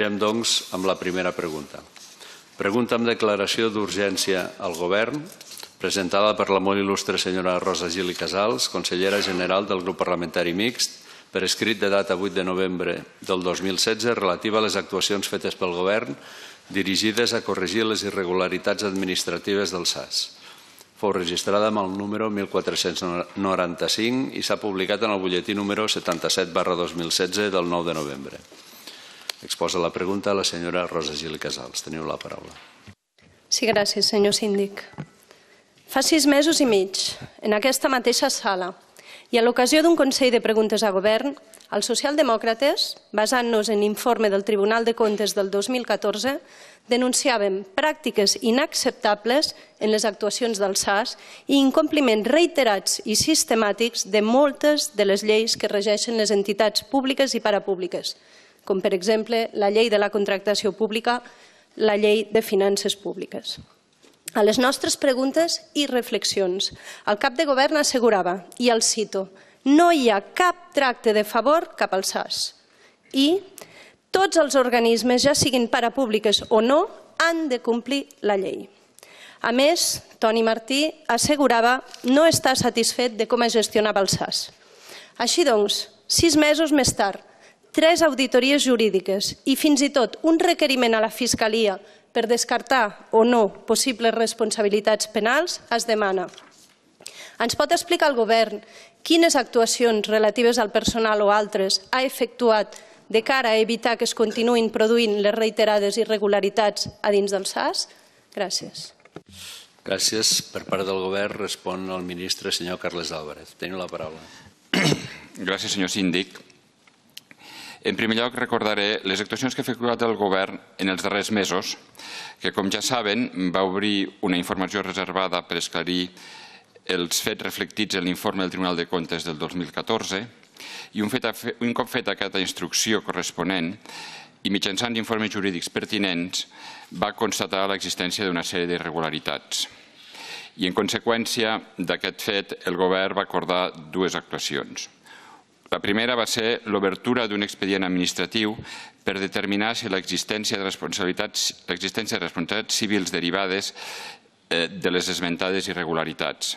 Anirem, doncs, amb la primera pregunta. Pregunta amb declaració d'urgència al Govern, presentada per la molt il·lustre senyora Rosa Gili Casals, consellera general del grup parlamentari mixt, per escrit de data 8 de novembre del 2016 relativa a les actuacions fetes pel Govern dirigides a corregir les irregularitats administratives del SAS. Fou registrada amb el número 1495 i s'ha publicat en el butlletí número 77 2016 del 9 de novembre. Exposa la pregunta a la senyora Rosa Gil Casals. Teniu la paraula. Sí, gràcies, senyor síndic. Fa sis mesos i mig, en aquesta mateixa sala, i a l'ocasió d'un Consell de Preguntes a Govern, els socialdemòcrates, basant-nos en l'informe del Tribunal de Comptes del 2014, denunciàvem pràctiques inacceptables en les actuacions del SAS i incompliments reiterats i sistemàtics de moltes de les lleis que regeixen les entitats públiques i parapúbliques, com per exemple la llei de la contractació pública, la llei de finances públiques. A les nostres preguntes i reflexions, el cap de govern assegurava, i el cito, no hi ha cap tracte de favor cap al SAS. I tots els organismes, ja siguin parapúbliques o no, han de complir la llei. A més, Toni Martí assegurava no estar satisfet de com es gestionava el SAS. Així doncs, sis mesos més tard, tres auditories jurídiques i fins i tot un requeriment a la Fiscalia per descartar o no possibles responsabilitats penals es demana. Ens pot explicar el govern quines actuacions relatives al personal o altres ha efectuat de cara a evitar que es continuïn produint les reiterades irregularitats a dins del SAS? Gràcies. Gràcies. Per part del govern respon el ministre, senyor Carles Álvarez. Teniu la paraula. Gràcies, senyor síndic. En primer lloc, recordaré les actuacions que ha efectuat el govern en els darrers mesos, que, com ja saben, va obrir una informació reservada per esclarir els fets reflectits en l'informe del Tribunal de Comptes del 2014 i un, fet, un cop feta aquesta instrucció corresponent i mitjançant informes jurídics pertinents va constatar l'existència d'una sèrie d'irregularitats. I en conseqüència d'aquest fet, el govern va acordar dues actuacions. La primera va ser l'obertura d'un expedient administratiu per determinar si l'existència de responsabilitats, de responsabilitats civils derivades eh, de les esmentades irregularitats,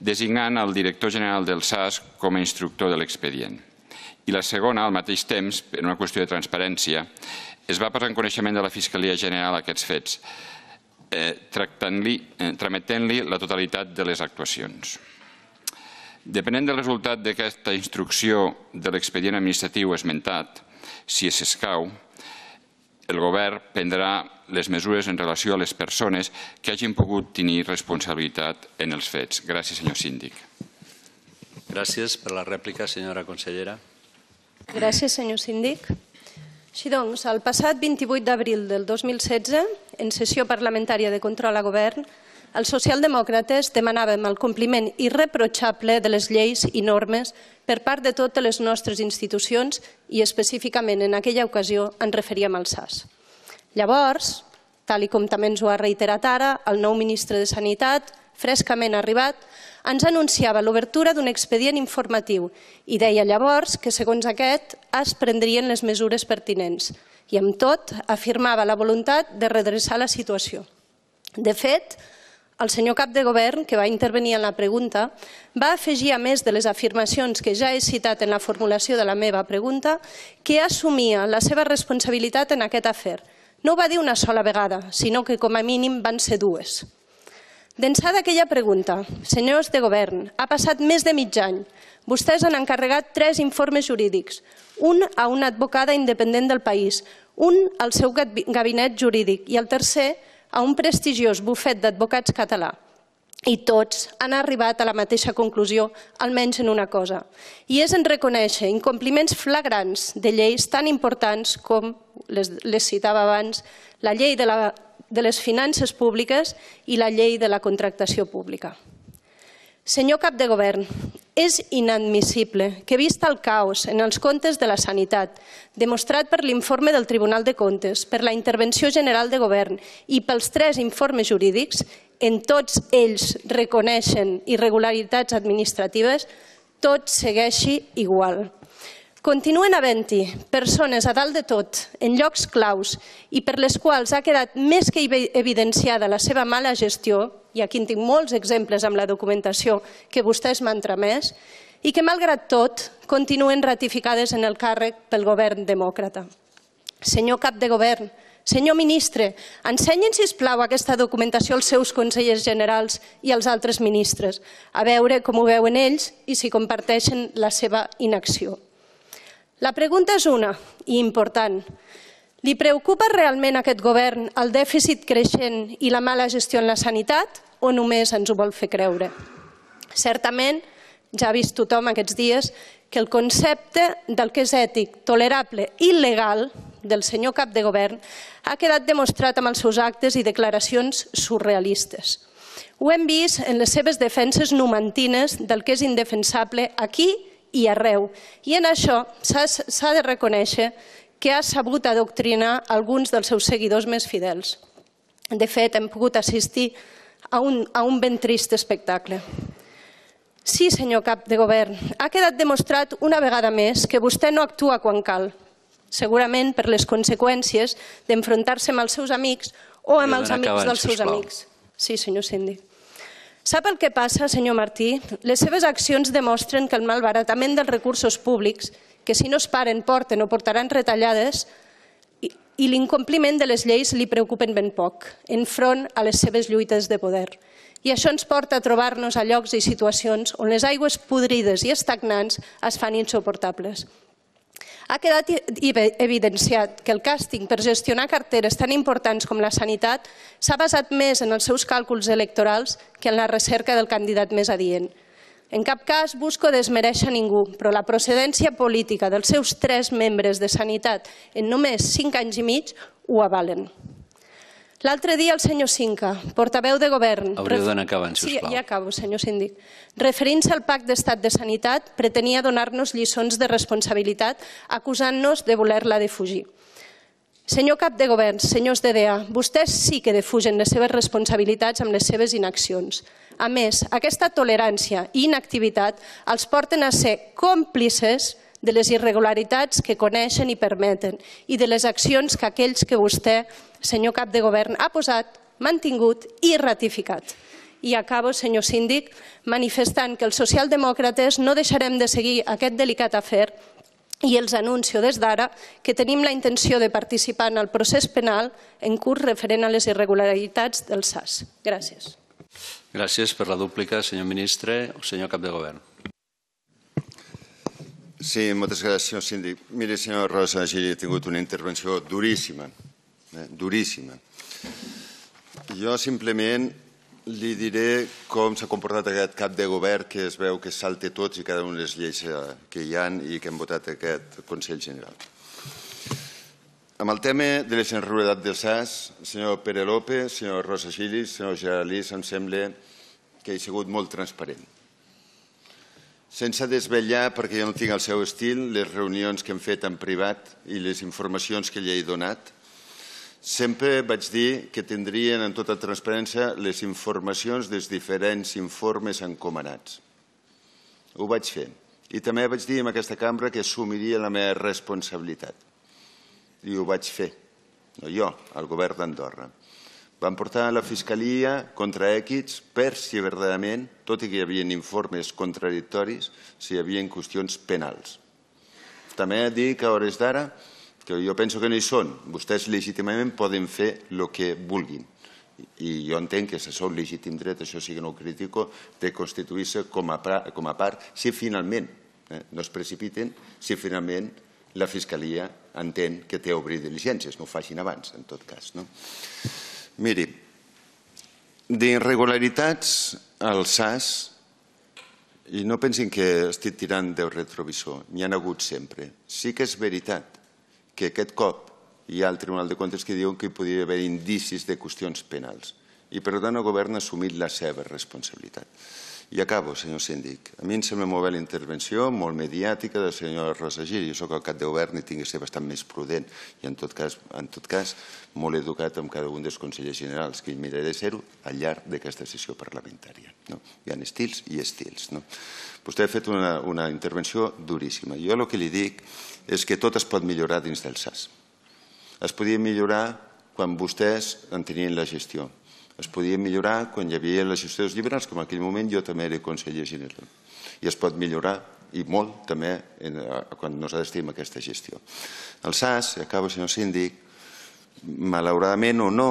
designant el director general del SAS com a instructor de l'expedient. I la segona, al mateix temps, per una qüestió de transparència, es va posar en coneixement de la Fiscalia General aquests fets, eh, eh, trametent-li la totalitat de les actuacions. Depenent del resultat d'aquesta instrucció de l'expedient administratiu esmentat, si es escau, el govern prendrà les mesures en relació a les persones que hagin pogut tenir responsabilitat en els fets. Gràcies, senyor síndic. Gràcies per la rèplica, senyora consellera. Gràcies, senyor síndic. Així doncs, el passat 28 d'abril del 2016, en sessió parlamentària de control a govern, els socialdemòcrates demanàvem el compliment irreprochable de les lleis i normes per part de totes les nostres institucions i específicament en aquella ocasió ens referíem al SAS. Llavors, tal com també ens ho ha reiterat ara, el nou ministre de Sanitat, frescament arribat, ens anunciava l'obertura d'un expedient informatiu i deia llavors que, segons aquest, es prendrien les mesures pertinents i, amb tot, afirmava la voluntat de redreçar la situació. De fet, el senyor cap de govern, que va intervenir en la pregunta, va afegir, a més de les afirmacions que ja he citat en la formulació de la meva pregunta, que assumia la seva responsabilitat en aquest afer. No ho va dir una sola vegada, sinó que com a mínim van ser dues. D'ençà d'aquella pregunta, senyors de govern, ha passat més de mig any. Vostès han encarregat tres informes jurídics, un a una advocada independent del país, un al seu gabinet jurídic i el tercer a un prestigiós bufet d'advocats català. I tots han arribat a la mateixa conclusió, almenys en una cosa, i és en reconèixer incompliments flagrants de lleis tan importants com, les, les citava abans, la llei de, la, de les finances públiques i la llei de la contractació pública. Senyor cap de govern, és inadmissible que, vist el caos en els comptes de la sanitat, demostrat per l'informe del Tribunal de Comptes, per la Intervenció General de Govern i pels tres informes jurídics, en tots ells reconeixen irregularitats administratives, tot segueixi igual. Continuen havent-hi persones a dalt de tot, en llocs claus, i per les quals ha quedat més que evidenciada la seva mala gestió, i aquí en tinc molts exemples amb la documentació que vostès m'han tramès, i que, malgrat tot, continuen ratificades en el càrrec pel govern demòcrata. Senyor cap de govern, senyor ministre, ensenyin, si plau aquesta documentació als seus consellers generals i als altres ministres, a veure com ho veuen ells i si comparteixen la seva inacció. La pregunta és una, i important. Li preocupa realment aquest govern el dèficit creixent i la mala gestió en la sanitat o només ens ho vol fer creure? Certament, ja ha vist tothom aquests dies que el concepte del que és ètic, tolerable i legal del senyor cap de govern ha quedat demostrat amb els seus actes i declaracions surrealistes. Ho hem vist en les seves defenses numantines del que és indefensable aquí i i arreu. I en això s'ha de reconèixer que ha sabut adoctrinar alguns dels seus seguidors més fidels. De fet, hem pogut assistir a un, a un ben trist espectacle. Sí, senyor cap de govern, ha quedat demostrat una vegada més que vostè no actua quan cal, segurament per les conseqüències d'enfrontar-se amb els seus amics o amb els amics dels seus amics. Sí, senyor síndic. Sap el que passa, senyor Martí? Les seves accions demostren que el malbaratament dels recursos públics, que si no es paren, porten o portaran retallades, i l'incompliment de les lleis li preocupen ben poc, enfront a les seves lluites de poder. I això ens porta a trobar-nos a llocs i situacions on les aigües podrides i estagnants es fan insuportables. Ha quedat evidenciat que el càsting per gestionar carteres tan importants com la sanitat s'ha basat més en els seus càlculs electorals que en la recerca del candidat més adient. En cap cas busco desmereixer ningú, però la procedència política dels seus tres membres de sanitat en només cinc anys i mig ho avalen. L'altre dia el senyor Cinca, portaveu de govern... Hauríeu d'anar acabant, sisplau. Sí, ja acabo, senyor síndic. Referint-se al Pacte d'Estat de Sanitat, pretenia donar-nos lliçons de responsabilitat acusant-nos de voler-la defugir. Senyor cap de govern, senyors de DEA, vostès sí que defugen les seves responsabilitats amb les seves inaccions. A més, aquesta tolerància i inactivitat els porten a ser còmplices de les irregularitats que coneixen i permeten i de les accions que aquells que vostè, senyor cap de govern, ha posat, mantingut i ratificat. I acabo, senyor síndic, manifestant que els socialdemòcrates no deixarem de seguir aquest delicat afer i els anuncio des d'ara que tenim la intenció de participar en el procés penal en curs referent a les irregularitats del SAS. Gràcies. Gràcies per la dúplica, senyor ministre o senyor cap de govern. Sí, moltes gràcies, síndic. Mire, senyor Rosa, Giri ha tingut una intervenció duríssima, eh? duríssima. Jo simplement li diré com s'ha comportat aquest cap de govern que es veu que salte tots i cada una de les lleis eh, que hi han i que han votat aquest Consell General. Amb el tema de la generalitat del SAS, senyor Pere López, senyor Rosa Xilis, senyor Gerard Lís, em sembla que he sigut molt transparent sense desvetllar, perquè jo no tinc el seu estil, les reunions que hem fet en privat i les informacions que li he donat, sempre vaig dir que tindrien en tota transparència les informacions dels diferents informes encomanats. Ho vaig fer. I també vaig dir en aquesta cambra que assumiria la meva responsabilitat. I ho vaig fer. No jo, el govern d'Andorra. Van portar a la Fiscalia contra Èquids per si verdaderament, tot i que hi havia informes contradictoris, si hi havia qüestions penals. També que a hores d'ara que jo penso que no hi són. Vostès legítimament poden fer el que vulguin. I jo entenc que és el seu legítim dret, això sí que no ho critico, de constituir-se com, com a part si finalment eh, no es precipiten, si finalment la Fiscalia entén que té obrir diligències, no ho facin abans, en tot cas. No? Miri, d'irregularitats al SAS, i no pensin que estic tirant del retrovisor, n'hi ha hagut sempre. Sí que és veritat que aquest cop hi ha el Tribunal de Comptes que diu que hi podria haver indicis de qüestions penals i, per tant, el govern ha assumit la seva responsabilitat. I acabo, senyor síndic. A mi em sembla molt bé la intervenció, molt mediàtica, de la senyora Rosa Gir. Jo sóc el cap de govern i tinc que ser bastant més prudent i, en tot cas, en tot cas molt educat amb cada un dels consellers generals, que miraré de ser-ho al llarg d'aquesta sessió parlamentària. No? Hi ha estils i estils. No? Vostè ha fet una, una intervenció duríssima. Jo el que li dic és que tot es pot millorar dins del SAS. Es podia millorar quan vostès en tenien la gestió es podia millorar quan hi havia la gestió dels llibres, com en aquell moment jo també era conseller general. I es pot millorar, i molt, també, en, eh, quan nosaltres tenim aquesta gestió. El SAS, acabo, senyor síndic, malauradament o no,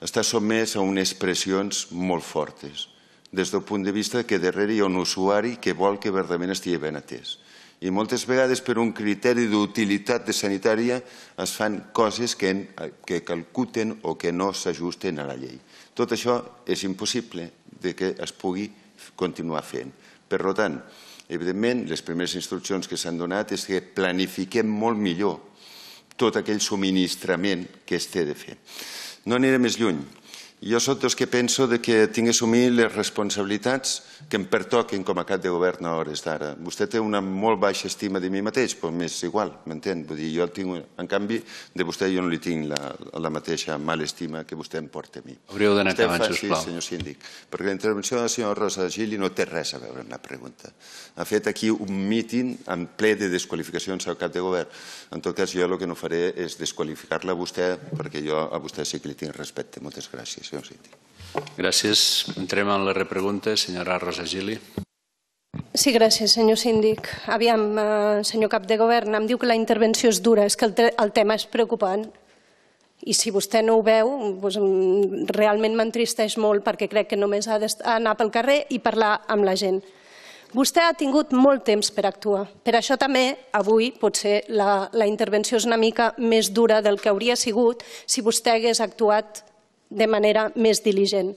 està sotmès a unes pressions molt fortes, des del punt de vista que darrere hi ha un usuari que vol que verdament estigui ben atès. I moltes vegades per un criteri d'utilitat de sanitària es fan coses que, eh, que calcuten o que no s'ajusten a la llei. Tot això és impossible de que es pugui continuar fent. Per tant, evidentment, les primeres instruccions que s'han donat és que planifiquem molt millor tot aquell subministrament que es té de fer. No anirem més lluny. Jo sóc dels que penso de que tinc d'assumir les responsabilitats que em pertoquin com a cap de govern a hores d'ara. Vostè té una molt baixa estima de mi mateix, però m'és igual, m'entén? Vull dir, jo tinc, en canvi, de vostè jo no li tinc la, la mateixa mala estima que vostè em porta a mi. Hauríeu d'anar acabant, sisplau. Sí, senyor síndic, perquè la intervenció de la senyora Rosa Gili no té res a veure amb la pregunta. Ha fet aquí un míting en ple de desqualificacions al cap de govern. En tot cas, jo el que no faré és desqualificar-la a vostè, perquè jo a vostè sí que li tinc respecte. Moltes gràcies senyor Cinti. Gràcies. Entrem en la repregunta. Senyora Rosa Gili. Sí, gràcies, senyor síndic. Aviam, eh, senyor cap de govern, em diu que la intervenció és dura, és que el, el tema és preocupant. I si vostè no ho veu, doncs, realment m'entristeix molt perquè crec que només ha d'anar pel carrer i parlar amb la gent. Vostè ha tingut molt temps per actuar. Per això també avui potser la, la intervenció és una mica més dura del que hauria sigut si vostè hagués actuat de manera més diligent.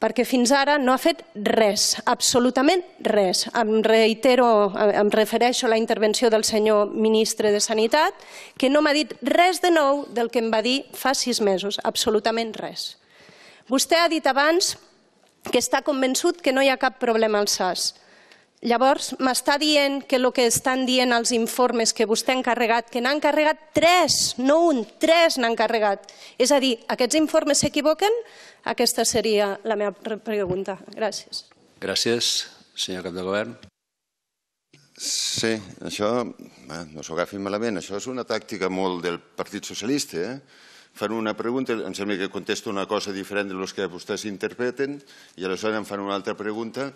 Perquè fins ara no ha fet res, absolutament res. Em reitero, em refereixo a la intervenció del senyor ministre de Sanitat, que no m'ha dit res de nou del que em va dir fa sis mesos, absolutament res. Vostè ha dit abans que està convençut que no hi ha cap problema al SAS. Llavors, m'està dient que el que estan dient els informes que vostè ha encarregat, que n'han carregat tres, no un, tres n'han carregat. És a dir, aquests informes s'equivoquen? Aquesta seria la meva pregunta. Gràcies. Gràcies, senyor cap de govern. Sí, això, no s'ho agafin malament, això és una tàctica molt del Partit Socialista, eh? fan una pregunta, em sembla que contesto una cosa diferent de les que vostès interpreten, i aleshores em fan una altra pregunta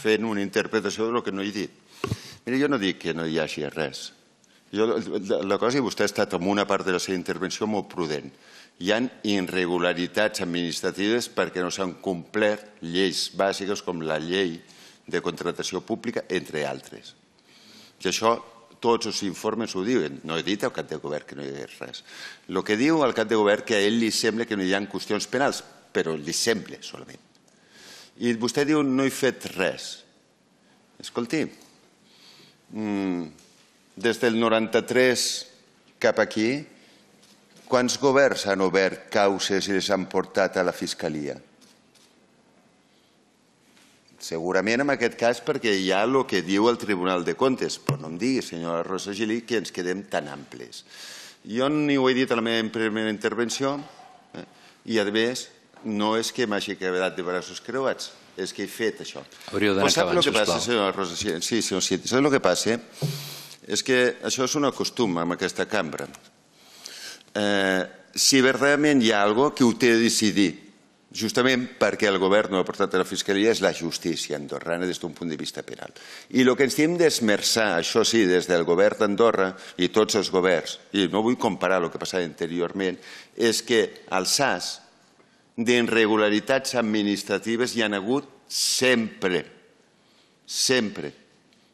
fent una interpretació del que no he dit. Mira, jo no dic que no hi hagi res. Jo, la cosa, i vostè ha estat en una part de la seva intervenció molt prudent. Hi han irregularitats administratives perquè no s'han complert lleis bàsiques com la llei de contratació pública, entre altres. I això tots els informes ho diuen. No he dit al cap de govern que no hi hagués res. El que diu al cap de govern que a ell li sembla que no hi ha qüestions penals, però li sembla solament. I vostè diu no he fet res. Escolti, mm, des del 93 cap aquí, quants governs han obert causes i les han portat a la Fiscalia? Segurament en aquest cas perquè hi ha el que diu el Tribunal de Comptes, però no em digui, senyora Rosa Gili, que ens quedem tan amples. Jo ni ho he dit a la meva primera intervenció eh? i, a més, no és que m'hagi quedat de braços creuats, és que he fet això. Hauríeu d'anar acabant, sisplau. Passa, senyora Rosa? Sí, sí, sí. Cid. Saps el que passa? És que això és un acostum en aquesta cambra. Eh, si verdaderament hi ha alguna que ho té de decidir justament perquè el govern no ha portat a la Fiscalia és la justícia andorrana des d'un punt de vista penal. I el que ens hem d'esmerçar, això sí, des del govern d'Andorra i tots els governs, i no vull comparar el que passava anteriorment, és que al SAS d'irregularitats administratives hi han hagut sempre, sempre,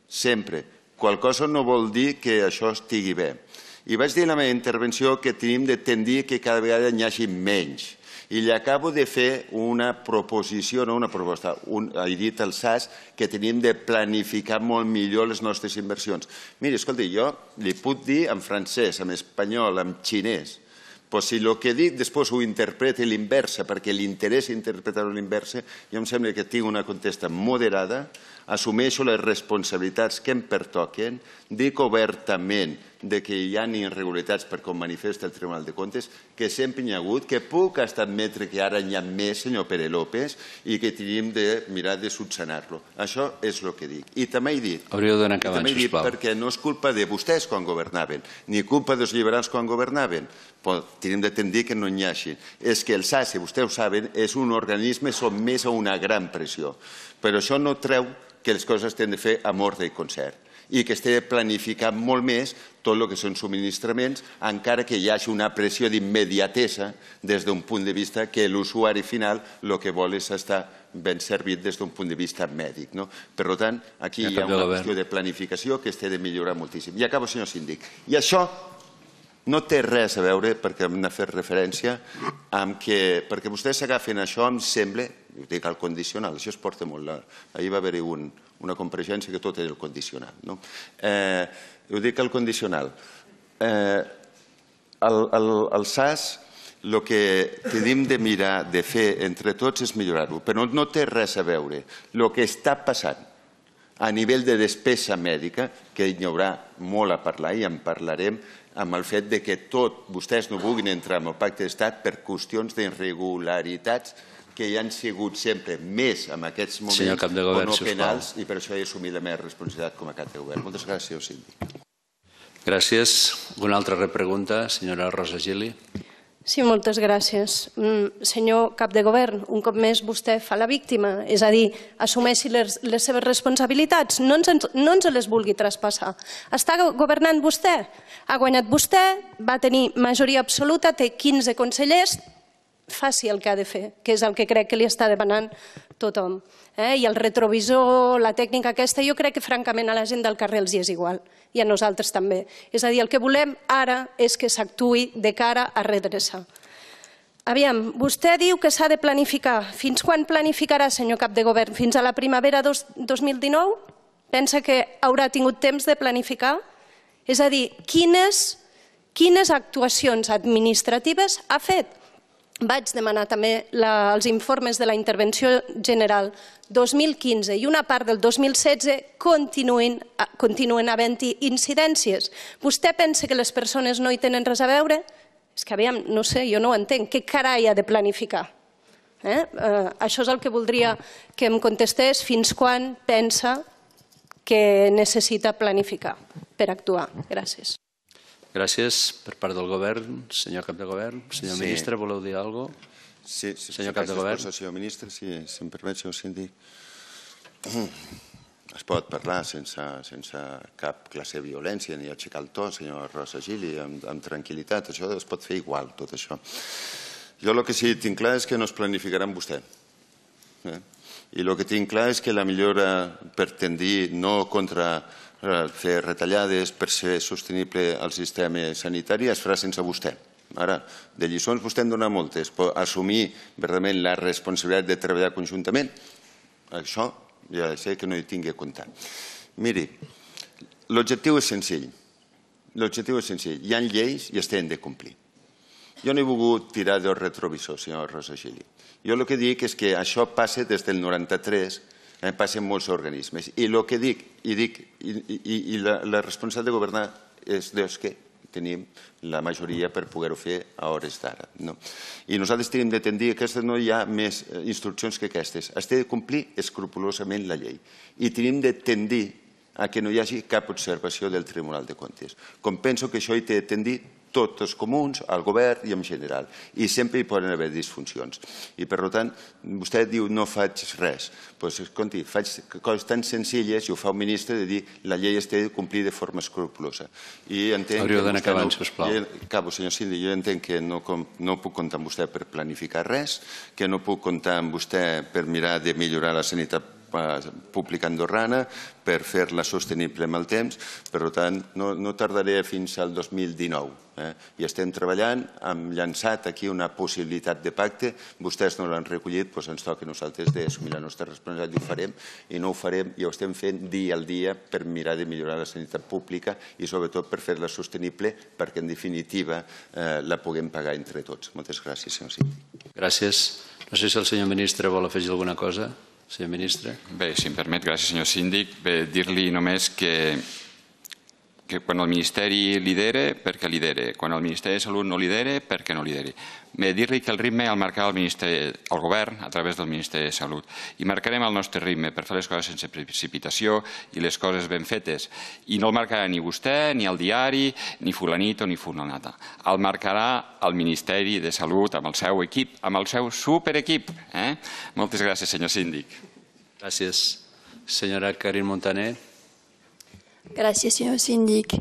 sempre. Qual cosa no vol dir que això estigui bé. I vaig dir en la meva intervenció que tenim de tendir que cada vegada n'hi hagi menys i li acabo de fer una proposició, no una proposta, un, he dit al SAS, que tenim de planificar molt millor les nostres inversions. Mira, escolta, jo li puc dir en francès, en espanyol, en xinès, però si el que dic després ho interpreta l'inversa, perquè li interessa interpretar-ho l'inversa, jo em sembla que tinc una contesta moderada, assumeixo les responsabilitats que em pertoquen, dic obertament de que hi ha irregularitats per com manifesta el Tribunal de Comptes, que sempre hi ha hagut, que puc hasta admetre que ara n'hi ha més, senyor Pere López, i que tenim de mirar de subsanar-lo. Això és el que dic. I també he dit... Hauríeu d'anar acabant, també he dit, Perquè no és culpa de vostès quan governaven, ni culpa dels liberals quan governaven. Però tenim de tendir que no n'hi hagi. És que el SACE, vostès ho saben, és un organisme sotmès a una gran pressió. Però això no treu que les coses tenen de fer amb ordre i concert i que estigui planificat molt més tot el que són subministraments, encara que hi hagi una pressió d'immediatesa des d'un punt de vista que l'usuari final el que vol és estar ben servit des d'un punt de vista mèdic. No? Per tant, aquí hi ha una qüestió de planificació que es té de millorar moltíssim. I acabo, senyor síndic. I això no té res a veure, perquè hem de fer referència, amb que, perquè vostès s'agafen això, em sembla, ho dic al condicional, això es porta molt. ahir va haver-hi un, una compareixença que tot era el condicional. No? Eh, ho dic al condicional. Eh, el, el, el SAS, el que tenim de mirar, de fer entre tots és millorar-ho, però no, no té res a veure el que està passant a nivell de despesa mèdica, que hi haurà molt a parlar i en parlarem, amb el fet de que tot vostès no vulguin entrar en el pacte d'estat per qüestions d'irregularitats que hi han sigut sempre més en aquests moments de Govern, o no penals i per això he assumit la meva responsabilitat com a cap de govern. Moltes gràcies, síndic. Gràcies. Una altra repregunta, senyora Rosa Gili. Sí, moltes gràcies. Mm, senyor cap de govern, un cop més vostè fa la víctima, és a dir, assumeixi les, les seves responsabilitats, no ens, no ens les vulgui traspassar. Està governant vostè, ha guanyat vostè, va tenir majoria absoluta, té 15 consellers, faci el que ha de fer, que és el que crec que li està demanant tothom. Eh? I el retrovisor, la tècnica aquesta, jo crec que francament a la gent del carrer els hi és igual, i a nosaltres també. És a dir, el que volem ara és que s'actui de cara a redreçar. Aviam, vostè diu que s'ha de planificar. Fins quan planificarà, senyor cap de govern? Fins a la primavera 2019? Pensa que haurà tingut temps de planificar? És a dir, quines, quines actuacions administratives ha fet? vaig demanar també la, els informes de la intervenció general 2015 i una part del 2016 continuen, continuen havent-hi incidències. Vostè pensa que les persones no hi tenen res a veure? És que, aviam, no sé, jo no ho entenc. Què carai ha de planificar? Eh? Eh, això és el que voldria que em contestés fins quan pensa que necessita planificar per actuar. Gràcies. Gràcies per part del govern, senyor cap de govern. Senyor sí. ministre, voleu dir alguna cosa? Sí, sí, senyor cap de govern. Senyor ministre, si, sí, si em permet, senyor síndic, es pot parlar sense, sense cap classe de violència ni aixecar el to, senyor Rosa Gili, amb, amb tranquil·litat. Això es pot fer igual, tot això. Jo el que sí que tinc clar és que no es planificarà amb vostè. Eh? I el que tinc clar és que la millora per tendir no contra fer retallades per ser sostenible el sistema sanitari es farà sense vostè. Ara, de lliçons vostè en dona moltes, però assumir verdament la responsabilitat de treballar conjuntament, això ja sé que no hi tingui a comptar. Miri, l'objectiu és senzill. L'objectiu és senzill. Hi ha lleis i es tenen de complir. Jo no he volgut tirar del retrovisor, senyor Rosa Gili. Jo el que dic és que això passa des del 93 Eh, en passen molts organismes. I el que dic, i, dic, i, i, i la, la responsabilitat de governar és dels que tenim la majoria per poder-ho fer a hores d'ara. No? I nosaltres tenim de tendir que no hi ha més eh, instruccions que aquestes. Es té de complir escrupulosament la llei. I tenim de tendir a que no hi hagi cap observació del Tribunal de Comptes. Com penso que això hi té de tendir tots els comuns, al govern i en general. I sempre hi poden haver disfuncions. I per tant, vostè diu no faig res. Doncs escolti, faig coses tan senzilles i ho fa un ministre de dir la llei es té de complir de forma escrupulosa. I entenc Hauríeu d'anar acabant, no, sisplau. acabo, senyor Cindy, jo entenc que no, no puc comptar amb vostè per planificar res, que no puc comptar amb vostè per mirar de millorar la sanitat pública andorrana per fer-la sostenible amb el temps. Per tant, no, no tardaré fins al 2019. Eh? I estem treballant, hem llançat aquí una possibilitat de pacte, vostès no l'han recollit, doncs ens toca a nosaltres d'assumir la nostra responsabilitat i ho farem, i no ho farem, i ho estem fent dia al dia per mirar de millorar la sanitat pública i sobretot per fer-la sostenible perquè en definitiva eh, la puguem pagar entre tots. Moltes gràcies, senyor Cinti. Gràcies. No sé si el senyor ministre vol afegir alguna cosa. Senyor ministre. Bé, si em permet, gràcies senyor síndic. Bé, dir-li només que que quan el Ministeri lidere, perquè lidere. Quan el Ministeri de Salut no lidere, perquè no lidere. Dir-li que el ritme el marcarà el, Ministeri, el govern a través del Ministeri de Salut. I marcarem el nostre ritme per fer les coses sense precipitació i les coses ben fetes. I no el marcarà ni vostè, ni el diari, ni fulanito, ni fulanata. El marcarà el Ministeri de Salut amb el seu equip, amb el seu superequip. Eh? Moltes gràcies, senyor síndic. Gràcies, senyora Karin Montaner. Gràcies, senyor síndic.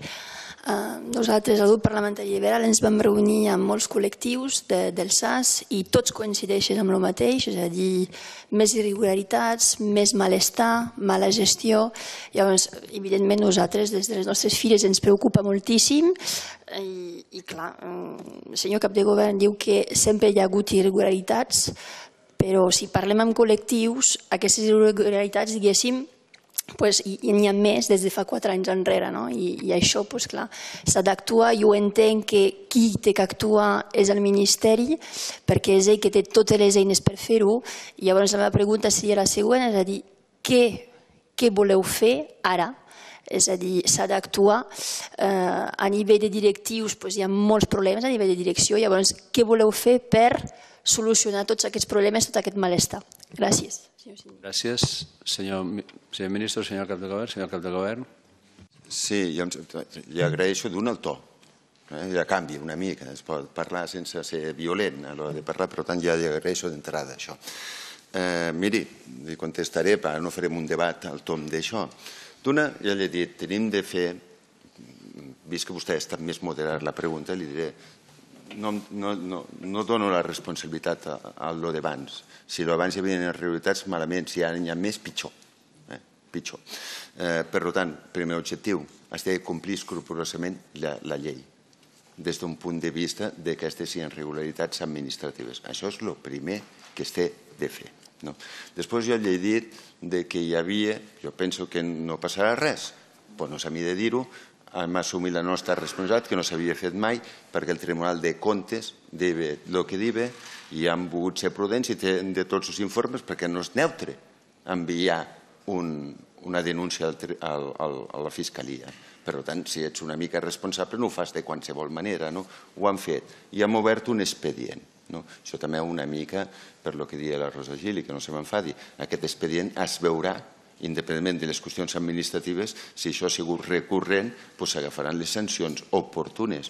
Eh, nosaltres, el grup parlamentari liberal, ens vam reunir amb molts col·lectius de, del SAS i tots coincideixen amb el mateix, és a dir, més irregularitats, més malestar, mala gestió. Llavors, evidentment, nosaltres, des de les nostres filles, ens preocupa moltíssim i, i clar, mm, el senyor cap de govern diu que sempre hi ha hagut irregularitats, però si parlem amb col·lectius, aquestes irregularitats, diguéssim, pues, i n'hi ha més des de fa quatre anys enrere. No? I, I això, pues, clar, s'ha d'actuar. Jo entenc que qui té que actuar és el Ministeri, perquè és ell que té totes les eines per fer-ho. I llavors la meva pregunta seria la següent, és a dir, què, què voleu fer ara? És a dir, s'ha d'actuar. Eh, a nivell de directius pues, hi ha molts problemes a nivell de direcció. Llavors, què voleu fer per solucionar tots aquests problemes, tot aquest malestar? Gràcies. Gràcies, senyor, senyor ministre, senyor cap de govern, senyor cap de govern. Sí, jo li agraeixo d'un el to. Eh? Ja canvi una mica, es pot parlar sense ser violent a eh, l'hora de parlar, però tant ja li agraeixo d'entrada això. Eh, miri, li contestaré, però no farem un debat al tom d'això. D'una, ja li he dit, tenim de fer, vist que vostè ha estat més moderat la pregunta, li diré, no, no, no, no dono la responsabilitat a, a lo d'abans. Si abans hi havia irregularitats, malament. Si ara n'hi ha més, pitjor. Eh? pitjor. Eh, per tant, primer objectiu, has de complir escrupulosament la, la llei des d'un punt de vista de que aquestes administratives. Això és el primer que es té de fer. No? Després jo li he dit de que hi havia, jo penso que no passarà res, però no s'ha mi de dir-ho, hem assumit la nostra responsabilitat, que no s'havia fet mai, perquè el Tribunal de Comptes deia el que deia i han volgut ser prudents i de tots els informes perquè no és neutre enviar un, una denúncia al, al, al, a la Fiscalia. Per tant, si ets una mica responsable, no ho fas de qualsevol manera. No? Ho han fet i han obert un expedient. No? Això també una mica, per lo que deia la Rosa Gili, que no se m'enfadi, aquest expedient es veurà independentment de les qüestions administratives, si això ha sigut recurrent, s'agafaran les sancions oportunes.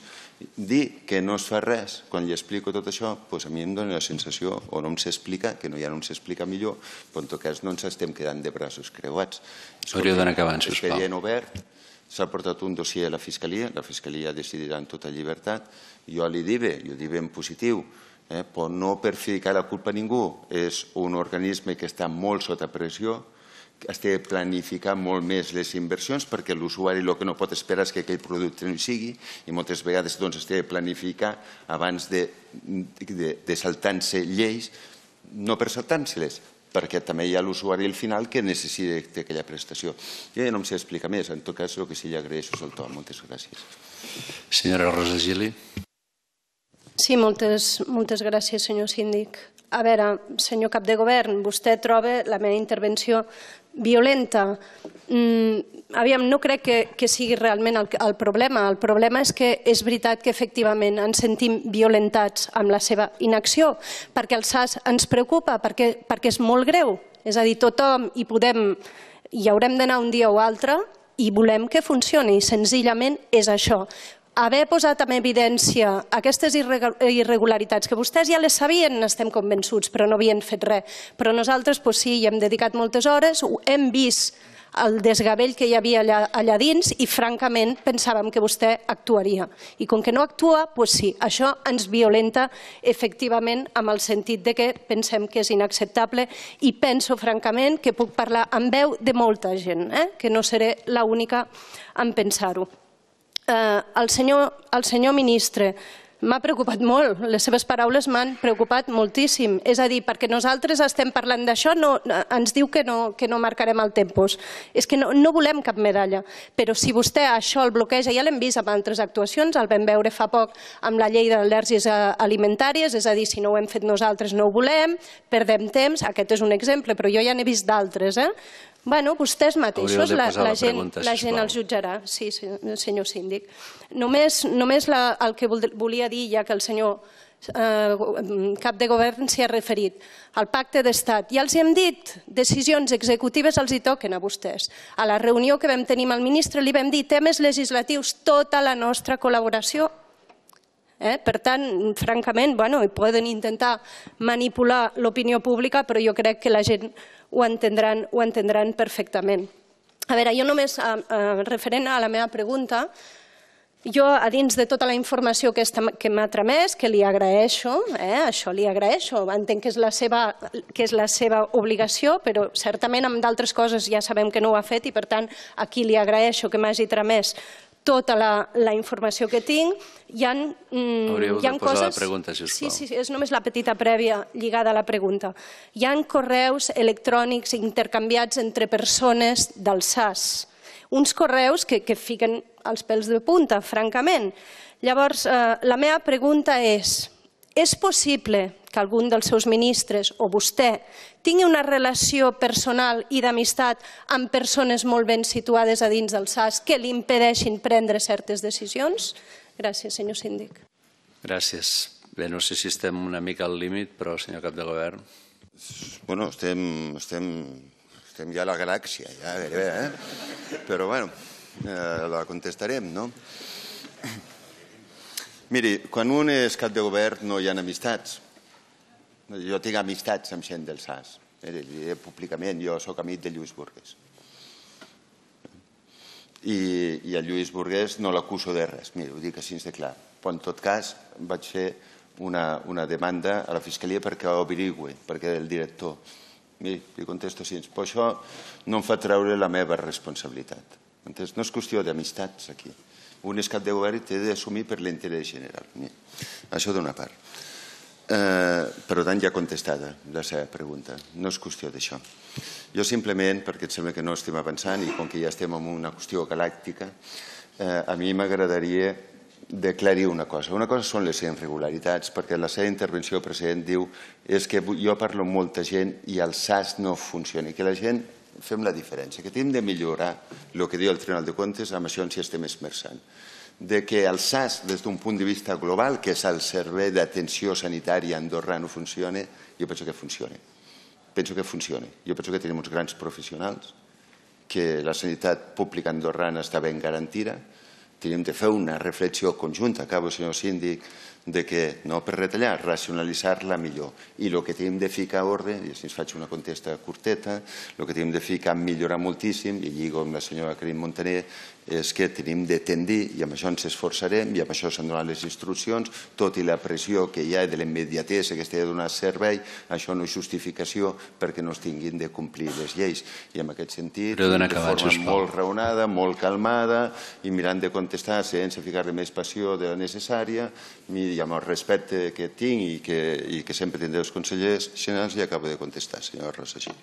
Dir que no es fa res quan li explico tot això, a mi em dona la sensació, o no em s'explica, que no ja no em s'explica millor, però en tot cas no ens estem quedant de braços creuats. Hauríeu d'anar acabant, sisplau. Expedient obert, s'ha portat un dossier a la Fiscalia, la Fiscalia decidirà en tota llibertat, jo li dic bé, jo dic en positiu, eh, però no per ficar la culpa a ningú, és un organisme que està molt sota pressió, has de planificar molt més les inversions perquè l'usuari el que no pot esperar és que aquell producte no hi sigui i moltes vegades doncs, has de planificar abans de, de, de saltant-se lleis, no per saltant-se-les, perquè també hi ha l'usuari al final que necessita aquella prestació. Jo ja no em sé explicar més, en tot cas el que sí que agraeixo és el to. Moltes gràcies. Senyora Rosa Gili. Sí, moltes, moltes gràcies, senyor síndic. A veure, senyor cap de govern, vostè troba la meva intervenció violenta, mm, aviam, no crec que, que sigui realment el, el problema. El problema és que és veritat que efectivament ens sentim violentats amb la seva inacció, perquè el SAS ens preocupa, perquè, perquè és molt greu. És a dir, tothom hi podem, hi haurem d'anar un dia o altre i volem que funcioni. Senzillament és això haver posat en evidència aquestes irregularitats, que vostès ja les sabien, n'estem convençuts, però no havien fet res. Però nosaltres doncs sí, hi hem dedicat moltes hores, hem vist el desgavell que hi havia allà, allà dins i, francament, pensàvem que vostè actuaria. I com que no actua, doncs sí, això ens violenta efectivament amb el sentit de que pensem que és inacceptable i penso, francament, que puc parlar amb veu de molta gent, eh? que no seré l'única en pensar-ho. Eh, el, senyor, el senyor ministre, M'ha preocupat molt, les seves paraules m'han preocupat moltíssim. És a dir, perquè nosaltres estem parlant d'això, no, ens diu que no, que no marcarem el tempos. És que no, no volem cap medalla. Però si vostè això el bloqueja, ja l'hem vist amb altres actuacions, el vam veure fa poc amb la llei d'al·lèrgies alimentàries, és a dir, si no ho hem fet nosaltres no ho volem, perdem temps, aquest és un exemple, però jo ja n'he vist d'altres. Eh? Bueno, vostès mateixos, la, la, la, gent, pregunta, la gent els jutjarà, sí, senyor síndic. Només, només la, el que volia dir, ja que el senyor eh, cap de govern s'hi ha referit, al pacte d'estat. Ja els hem dit, decisions executives els hi toquen a vostès. A la reunió que vam tenir amb el ministre li vam dir temes legislatius, tota la nostra col·laboració Eh? Per tant, francament, bueno, poden intentar manipular l'opinió pública, però jo crec que la gent ho entendran, ho entendran perfectament. A veure, jo només, eh, eh referent a la meva pregunta, jo, a dins de tota la informació que, que m'ha tramès, que li agraeixo, eh, això li agraeixo, entenc que és, la seva, que és la seva obligació, però certament amb d'altres coses ja sabem que no ho ha fet i, per tant, aquí li agraeixo que m'hagi tramès tota la, la informació que tinc. Hi ha, mm, hi ha de posar coses... la pregunta, sisplau. Sí, sí, sí, és només la petita prèvia lligada a la pregunta. Hi han correus electrònics intercanviats entre persones del SAS. Uns correus que, que fiquen els pèls de punta, francament. Llavors, eh, la meva pregunta és, és possible que algun dels seus ministres o vostè tingui una relació personal i d'amistat amb persones molt ben situades a dins del SAS que li impedeixin prendre certes decisions? Gràcies, senyor síndic. Gràcies. Bé, no sé si estem una mica al límit, però, senyor cap de govern... Bueno, estem, estem, estem ja a la galàxia, ja gairebé, eh? Però, bueno, eh, la contestarem, no? Miri, quan un és cap de govern no hi ha amistats. Jo tinc amistats amb gent del SAS. Eh, diré públicament, jo sóc amic de Lluís Burgues. I, i a Lluís Burgués no l'acuso de res, mira, ho dic així de clar. Però en tot cas vaig fer una, una demanda a la Fiscalia perquè ho averigüe, perquè el director. I li contesto així, però això no em fa treure la meva responsabilitat. Entens? No és qüestió d'amistats aquí. Un escap de govern té d'assumir per l'interès general. Mira, això d'una part. Eh, per tant, ja contestada la seva pregunta. No és qüestió d'això. Jo simplement, perquè et sembla que no estem avançant i com que ja estem en una qüestió galàctica, eh, a mi m'agradaria declarir una cosa. Una cosa són les irregularitats, perquè la seva intervenció, president, diu és que jo parlo amb molta gent i el SAS no funciona, i que la gent fem la diferència, que hem de millorar el que diu el Tribunal de Comptes, amb això ens hi estem esmerçant de que el SAS, des d'un punt de vista global, que és el servei d'atenció sanitària Andorra, no funcione, jo penso que funciona. Penso que funciona. Jo penso que tenim uns grans professionals, que la sanitat pública andorrana està ben garantida, tenim de fer una reflexió conjunta, acabo, senyor síndic, de que no per retallar, racionalitzar-la millor. I el que tenim de ficar a ordre, i així faig una contesta curteta, el que tenim de ficar millorar moltíssim, i lligo amb la senyora Carim Montaner, és que tenim de tendir, i amb això ens esforçarem, i amb això s'han donat les instruccions, tot i la pressió que hi ha de l'immediatesa que estigui de donar servei, això no és justificació perquè no es tinguin de complir les lleis. I en aquest sentit, de forma molt raonada, molt calmada, i mirant de contestar sense ficar-li més passió de la necessària, i amb el respecte que tinc i que, i que sempre tindré els consellers generals, ja acabo de contestar, senyora Rosa Gil.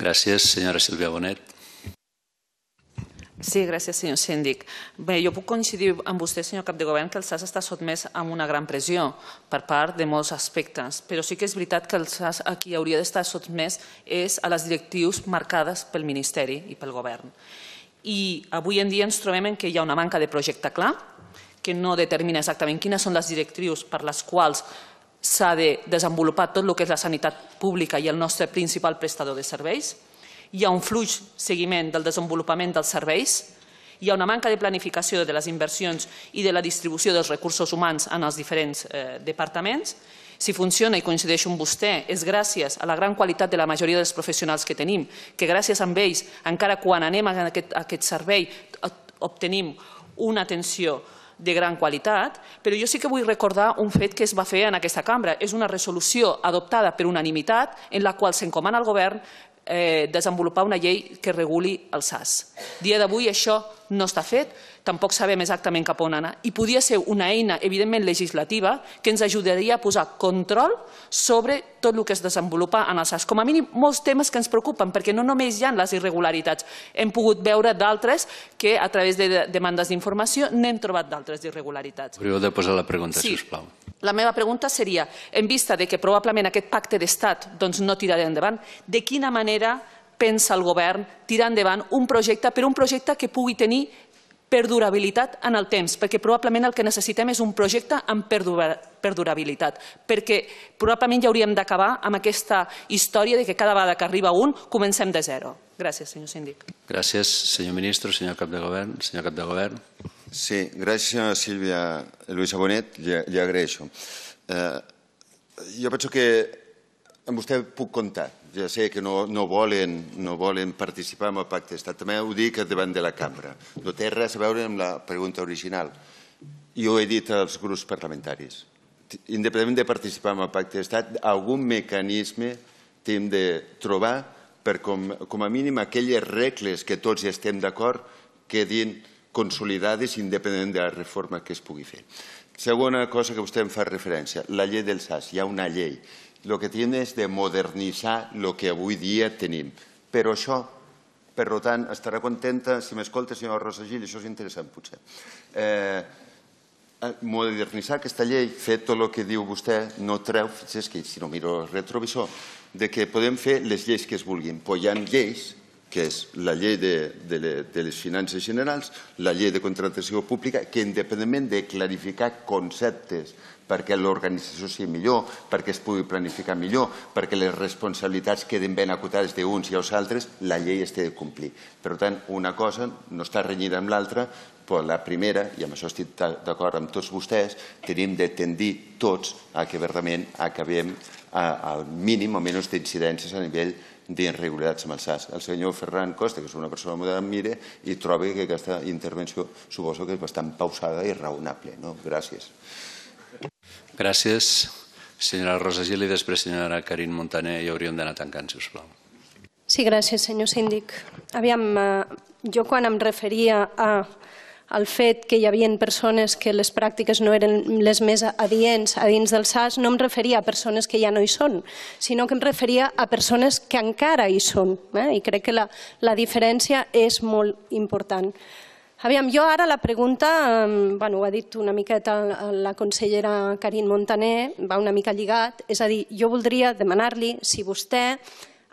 Gràcies, senyora Sílvia Bonet. Sí, gràcies, senyor síndic. Bé, jo puc coincidir amb vostè, senyor cap de govern, que el SAS està sotmès a una gran pressió per part de molts aspectes, però sí que és veritat que el SAS a qui hauria d'estar sotmès és a les directius marcades pel Ministeri i pel govern. I avui en dia ens trobem en que hi ha una manca de projecte clar, que no determina exactament quines són les directrius per les quals s'ha de desenvolupar tot el que és la sanitat pública i el nostre principal prestador de serveis, hi ha un flux seguiment del desenvolupament dels serveis, hi ha una manca de planificació de les inversions i de la distribució dels recursos humans en els diferents eh, departaments. Si funciona, i coincideixo amb vostè, és gràcies a la gran qualitat de la majoria dels professionals que tenim, que gràcies a ells, encara quan anem a aquest, a aquest servei, obtenim una atenció de gran qualitat, però jo sí que vull recordar un fet que es va fer en aquesta cambra. És una resolució adoptada per unanimitat en la qual s'encomana al govern eh, desenvolupar una llei que reguli el SAS. Dia d'avui això no està fet, tampoc sabem exactament cap on anar, i podria ser una eina, evidentment, legislativa, que ens ajudaria a posar control sobre tot el que es desenvolupa en el SAS. Com a mínim, molts temes que ens preocupen, perquè no només hi ha les irregularitats, hem pogut veure d'altres que, a través de demandes d'informació, n'hem trobat d'altres irregularitats. heu de posar la pregunta, sí. sisplau. La meva pregunta seria, en vista de que probablement aquest pacte d'estat doncs, no tirarà endavant, de quina manera pensa el govern tirar endavant un projecte, per un projecte que pugui tenir perdurabilitat en el temps, perquè probablement el que necessitem és un projecte amb perdurabilitat, perquè probablement ja hauríem d'acabar amb aquesta història de que cada vegada que arriba un comencem de zero. Gràcies, senyor síndic. Gràcies, senyor ministre, senyor cap de govern, senyor cap de govern. Sí, gràcies senyora Sílvia Luisa Bonet, li, ja, ja agraeixo. Eh, jo penso que amb vostè puc comptar. Ja sé que no, no, volen, no volen participar en el pacte d'estat. També ho dic davant de la cambra. No té res a veure amb la pregunta original. Jo he dit als grups parlamentaris. Independentment de participar en el pacte d'estat, algun mecanisme hem de trobar per com, com a mínim aquelles regles que tots hi estem d'acord quedin consolidades independent de la reforma que es pugui fer. Segona cosa que vostè em fa referència, la llei del SAS. Hi ha una llei. El que tiene és de modernitzar el que avui dia tenim. Però això, per tant, estarà contenta, si m'escolta, senyor Rosa Gil, això és interessant, potser. Eh, eh modernitzar aquesta llei, fer tot el que diu vostè, no treu, fixés que si no miro el retrovisor, de que podem fer les lleis que es vulguin, però hi ha lleis que és la llei de, de, de les finances generals, la llei de contractació pública, que independentment de clarificar conceptes perquè l'organització sigui millor, perquè es pugui planificar millor, perquè les responsabilitats queden ben acotades d'uns i els altres, la llei es té de complir. Per tant, una cosa no està renyida amb l'altra, però la primera, i amb això estic d'acord amb tots vostès, tenim de tendir tots a que verdament acabem al mínim o menys d'incidències a nivell d'irregularitats amb el SAS. El senyor Ferran Costa, que és una persona que mire i troba que aquesta intervenció suposo que és bastant pausada i raonable. No? Gràcies. Gràcies, senyora Rosa Gil i després senyora Carin Montaner i hauríem d'anar tancant, si us plau. Sí, gràcies, senyor síndic. Aviam, eh, jo quan em referia a el fet que hi havia persones que les pràctiques no eren les més adients a dins del SAS, no em referia a persones que ja no hi són, sinó que em referia a persones que encara hi són. Eh? I crec que la, la diferència és molt important. Aviam, jo ara la pregunta, bueno, ho ha dit una miqueta la consellera Carin Montaner, va una mica lligat, és a dir, jo voldria demanar-li si vostè ha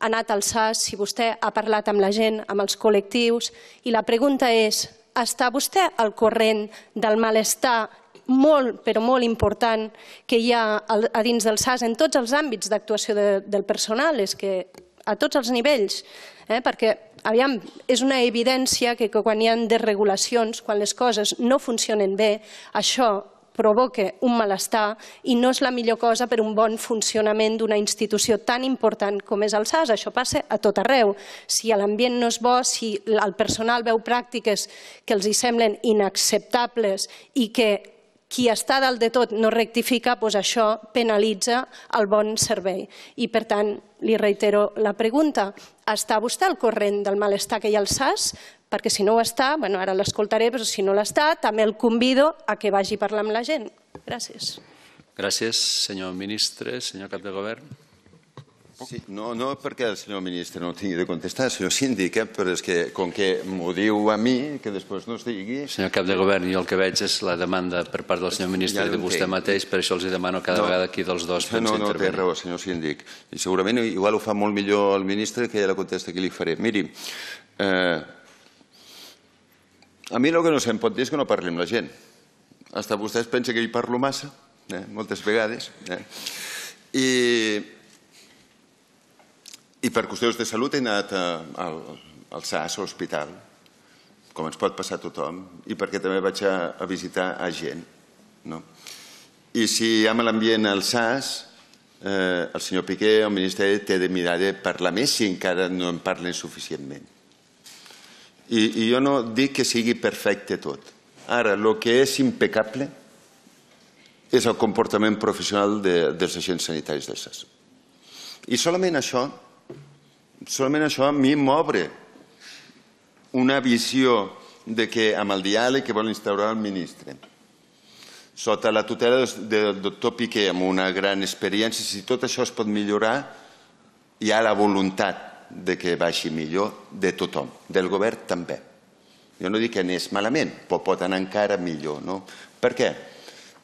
anat al SAS, si vostè ha parlat amb la gent, amb els col·lectius, i la pregunta és, està vostè al corrent del malestar molt, però molt important que hi ha a dins del SAS en tots els àmbits d'actuació de, del personal, és que a tots els nivells, eh? perquè aviam, és una evidència que, que quan hi ha desregulacions, quan les coses no funcionen bé, això provoca un malestar i no és la millor cosa per un bon funcionament d'una institució tan important com és el SAS. Això passa a tot arreu. Si l'ambient no és bo, si el personal veu pràctiques que els hi semblen inacceptables i que qui està dalt de tot no rectifica, doncs això penalitza el bon servei. I, per tant, li reitero la pregunta. Està vostè al corrent del malestar que hi ha al SAS? perquè si no ho està, bueno, ara l'escoltaré, però si no l'està, també el convido a que vagi a parlar amb la gent. Gràcies. Gràcies, senyor ministre, senyor cap de govern. Sí, no, no perquè el senyor ministre no tingui de contestar, senyor síndic, eh, però és que com que m'ho diu a mi, que després no es digui... Senyor cap de govern, jo el que veig és la demanda per part del senyor ministre ja de vostè entenc. mateix, per això els hi demano cada no, vegada aquí dels dos no, no, no té raó, senyor síndic. I segurament igual ho fa molt millor el ministre que ja la contesta que li faré. Miri, eh, a mi el que no se'm pot dir és que no parli amb la gent. Hasta vostès pensen pensa que hi parlo massa, eh? moltes vegades. Eh? I, I per qüestions de salut he anat a, eh, a, al, al SAS, a l'hospital, com ens pot passar a tothom, i perquè també vaig a, a visitar a gent. No? I si hi ha mal ambient al SAS, eh, el senyor Piqué, el ministeri, té de mirar de parlar més si encara no en parlen suficientment. I, I jo no dic que sigui perfecte tot. Ara, el que és impecable és el comportament professional de, dels agents sanitaris del SAS. I solament això, solament això a mi m'obre una visió de que amb el diàleg que vol instaurar el ministre, sota la tutela del doctor Piqué, amb una gran experiència, si tot això es pot millorar, hi ha la voluntat de que vagi millor de tothom, del govern també. Jo no dic que anés malament, però pot anar encara millor. No? Per què?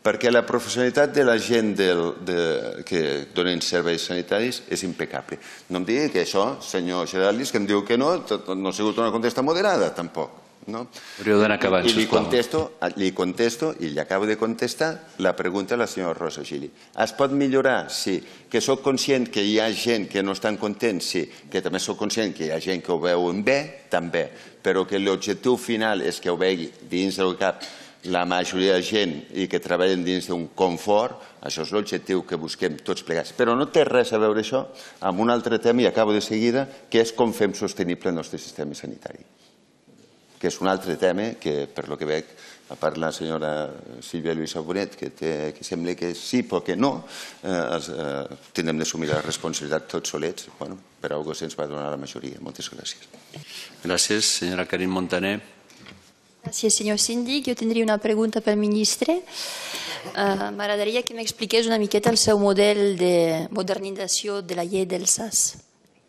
Perquè la professionalitat de la gent del, de, que donen serveis sanitaris és impecable. No em digui que això, senyor Geraldis, que em diu que no, no ha sigut una contesta moderada, tampoc. No? Hauríeu d'anar acabant, I, i li contesto, ah, li contesto i li acabo de contestar la pregunta a la senyora Rosa Gili. Es pot millorar? Sí. Que sóc conscient que hi ha gent que no estan content? Sí. Que també sóc conscient que hi ha gent que ho en bé? També. Però que l'objectiu final és que ho vegi dins del cap la majoria de gent i que treballen dins d'un confort, això és l'objectiu que busquem tots plegats. Però no té res a veure això amb un altre tema, i acabo de seguida, que és com fem sostenible el nostre sistema sanitari que és un altre tema que, per lo que veig, a part la senyora Sílvia Lluïsa Bonet, que, té, que sembla que sí però que no, eh, els, eh, tindrem d'assumir la responsabilitat tots solets, bueno, però algú se'ns va donar la majoria. Moltes gràcies. Gràcies, senyora Karim Montaner. Gràcies, senyor síndic. Jo tindria una pregunta pel ministre. Uh, M'agradaria que m'expliqués una miqueta el seu model de modernització de la llei del SAS.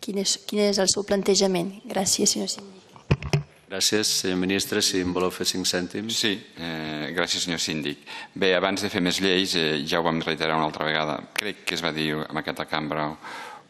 Quin és, quin és el seu plantejament? Gràcies, senyor síndic. Gràcies, senyor ministre. Si em voleu fer cinc cèntims. Sí, eh, gràcies, senyor síndic. Bé, abans de fer més lleis, eh, ja ho vam reiterar una altra vegada. Crec que es va dir en aquesta cambra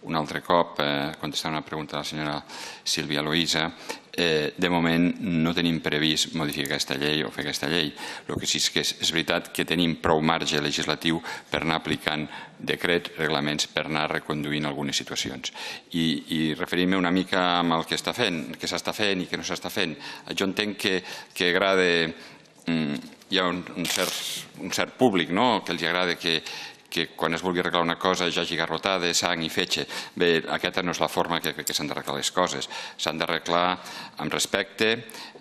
un altre cop, eh, contestant una pregunta de la senyora Sílvia Loïsa, eh, de moment no tenim previst modificar aquesta llei o fer aquesta llei. El que sí que és, és veritat que tenim prou marge legislatiu per anar aplicant decrets, reglaments, per anar reconduint algunes situacions. I, i referir-me una mica amb el que està fent, que s'està fent i que no s'està fent. Jo entenc que, que agrada... Mm, hi ha un, un, cert, un cert públic no? que els agrada que, que quan es vulgui arreglar una cosa ja hagi garrotada, sang i fetge. Bé, aquesta no és la forma que, que s'han d'arreglar les coses. S'han d'arreglar amb respecte,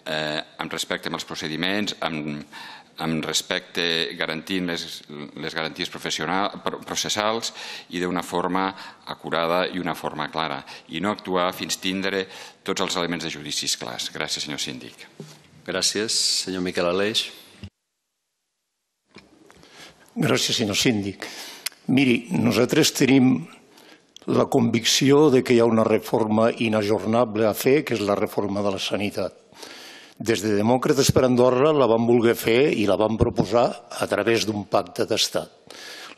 eh, amb respecte amb els procediments, amb, amb respecte garantint les, les garanties processals i d'una forma acurada i una forma clara. I no actuar fins tindre tots els elements de judicis clars. Gràcies, senyor síndic. Gràcies, senyor Miquel Aleix. Gràcies, senyor síndic. Miri, nosaltres tenim la convicció de que hi ha una reforma inajornable a fer, que és la reforma de la sanitat. Des de Demòcrates per Andorra la van voler fer i la van proposar a través d'un pacte d'estat.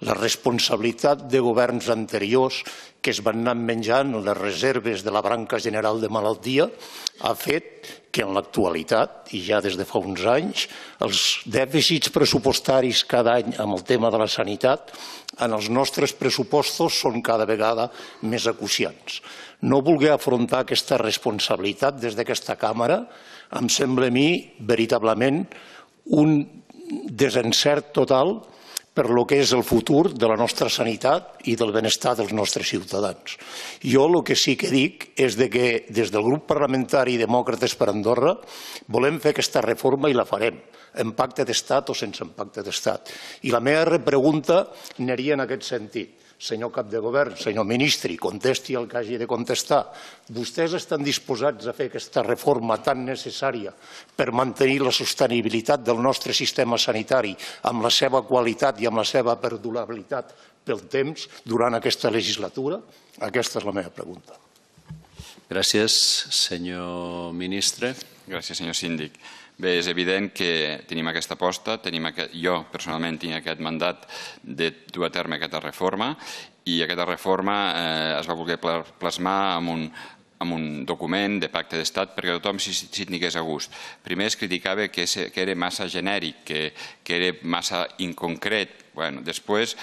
La responsabilitat de governs anteriors que es van anar menjant les reserves de la branca general de malaltia ha fet que en l'actualitat, i ja des de fa uns anys, els dèficits pressupostaris cada any amb el tema de la sanitat en els nostres pressupostos són cada vegada més acuciants. No voler afrontar aquesta responsabilitat des d'aquesta càmera em sembla a mi veritablement un desencert total per lo que és el futur de la nostra sanitat i del benestar dels nostres ciutadans. Jo el que sí que dic és de que des del grup parlamentari Demòcrates per Andorra volem fer aquesta reforma i la farem, en pacte d'estat o sense en pacte d'estat. I la meva repregunta aniria en aquest sentit senyor cap de govern, senyor ministre, contesti el que hagi de contestar. Vostès estan disposats a fer aquesta reforma tan necessària per mantenir la sostenibilitat del nostre sistema sanitari amb la seva qualitat i amb la seva perdurabilitat pel temps durant aquesta legislatura? Aquesta és la meva pregunta. Gràcies, senyor ministre. Gràcies, senyor síndic. Bé, és evident que tenim aquesta aposta, tenim aquest, jo personalment tinc aquest mandat de dur a terme aquesta reforma i aquesta reforma eh, es va voler plasmar amb un, amb un document de pacte d'estat perquè tothom s'hi tingués a gust. Primer es criticava que, que era massa genèric, que, que era massa inconcret. Bueno, després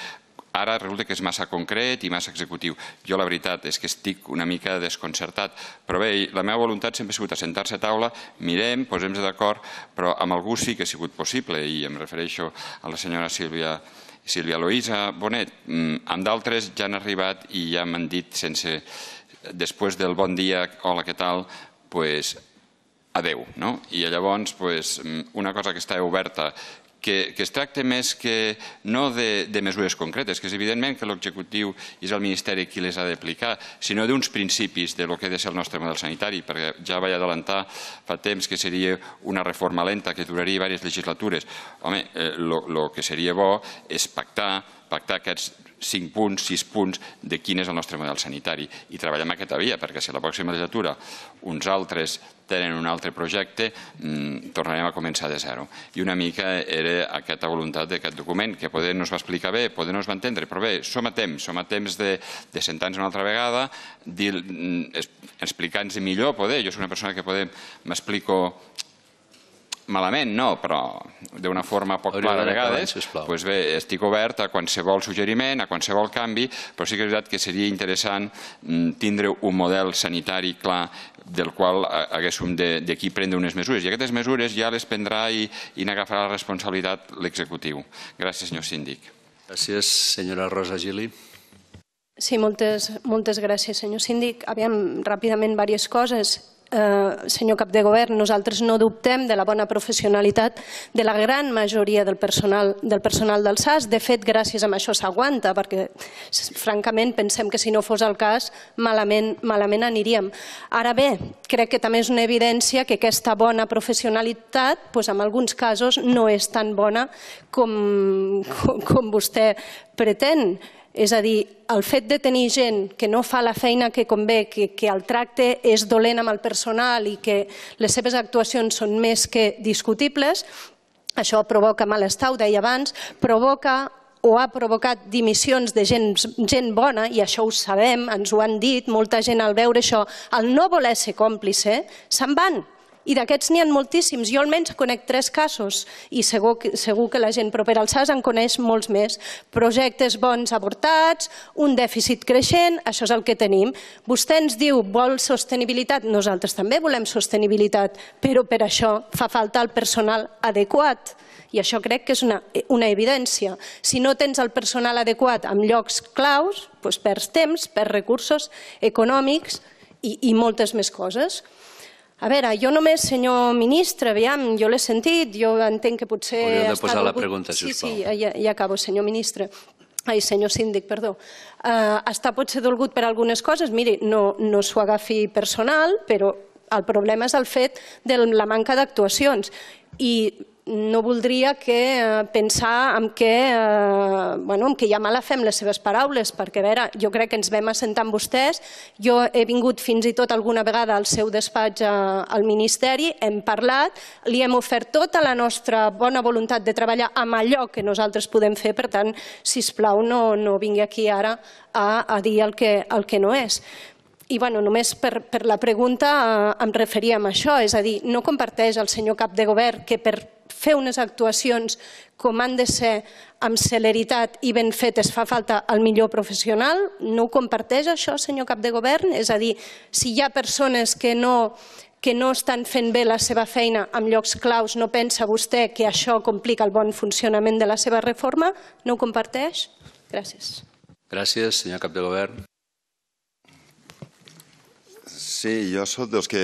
Ara resulta que és massa concret i massa executiu. Jo la veritat és que estic una mica desconcertat, però bé, la meva voluntat sempre ha sigut assentar-se a taula, mirem, posem-nos d'acord, però amb algú sí que ha sigut possible i em refereixo a la senyora Sílvia Sílvia Loïsa Bonet, mm, amb d'altres ja han arribat i ja m'han dit sense, després del bon dia, hola, què tal, pues, adeu. No? I llavors, pues, mm, una cosa que està oberta que, que es tracta més que no de, de mesures concretes, que és evidentment que l'executiu és el Ministeri qui les ha d'aplicar, sinó d'uns principis de lo que ha de ser el nostre model sanitari, perquè ja vaig adelantar fa temps que seria una reforma lenta que duraria diverses legislatures. Home, el eh, lo, que seria bo és pactar, pactar aquests 5 punts, 6 punts de quin és el nostre model sanitari i treballem aquesta via, perquè si a la pròxima legislatura uns altres tenen un altre projecte, mm, tornarem a començar de zero. I una mica era aquesta voluntat d'aquest document, que poder no es va explicar bé, poder no es va entendre, però bé, som a temps, som a temps de, de sentar-nos una altra vegada, mm, explicar-nos millor, poder, jo soc una persona que poder m'explico malament no, però d'una forma poc clara a vegades, doncs bé, estic obert a qualsevol suggeriment, a qualsevol canvi, però sí que és veritat que seria interessant mm, tindre un model sanitari clar del qual eh, haguéssim d'aquí prendre unes mesures. I aquestes mesures ja les prendrà i, i n'agafarà la responsabilitat l'executiu. Gràcies, senyor síndic. Gràcies, senyora Rosa Gili. Sí, moltes, moltes gràcies, senyor síndic. Aviam, ràpidament, diverses coses eh, senyor cap de govern, nosaltres no dubtem de la bona professionalitat de la gran majoria del personal del, personal del SAS. De fet, gràcies a això s'aguanta, perquè francament pensem que si no fos el cas malament, malament aniríem. Ara bé, crec que també és una evidència que aquesta bona professionalitat doncs en alguns casos no és tan bona com, com, com vostè pretén. És a dir, el fet de tenir gent que no fa la feina que convé, que, que el tracte és dolent amb el personal i que les seves actuacions són més que discutibles, això provoca malestar, ho deia abans, provoca o ha provocat dimissions de gent, gent bona, i això ho sabem, ens ho han dit, molta gent al veure això, al no voler ser còmplice, se'n van, i d'aquests n'hi ha moltíssims. Jo almenys conec tres casos i segur, que, segur que la gent propera al SAS en coneix molts més. Projectes bons avortats, un dèficit creixent, això és el que tenim. Vostè ens diu, vol sostenibilitat? Nosaltres també volem sostenibilitat, però per això fa falta el personal adequat. I això crec que és una, una evidència. Si no tens el personal adequat en llocs claus, doncs perds temps, perds recursos econòmics i, i moltes més coses. A veure, jo només, senyor ministre, aviam, jo l'he sentit, jo entenc que potser... Hauríeu de posar algú... la pregunta, sisplau. Sí, sí, ja, ja acabo, senyor ministre. Ai, senyor síndic, perdó. Uh, està potser dolgut per algunes coses. Miri, no, no s'ho agafi personal, però el problema és el fet de la manca d'actuacions. I no voldria que eh, pensar en que, eh, bueno, en que hi ha mala fe amb les seves paraules, perquè a veure, jo crec que ens vam assentar amb vostès, jo he vingut fins i tot alguna vegada al seu despatx eh, al Ministeri, hem parlat, li hem ofert tota la nostra bona voluntat de treballar amb allò que nosaltres podem fer, per tant, si us plau, no, no vingui aquí ara a, a dir el que, el que no és. I bueno, només per, per la pregunta eh, em referia a això, és a dir, no comparteix el senyor cap de govern que per fer unes actuacions com han de ser amb celeritat i ben fetes fa falta el millor professional. No ho comparteix això, senyor cap de govern? És a dir, si hi ha persones que no, que no estan fent bé la seva feina en llocs claus, no pensa vostè que això complica el bon funcionament de la seva reforma? No ho comparteix? Gràcies. Gràcies, senyor cap de govern. Sí, jo sóc dels que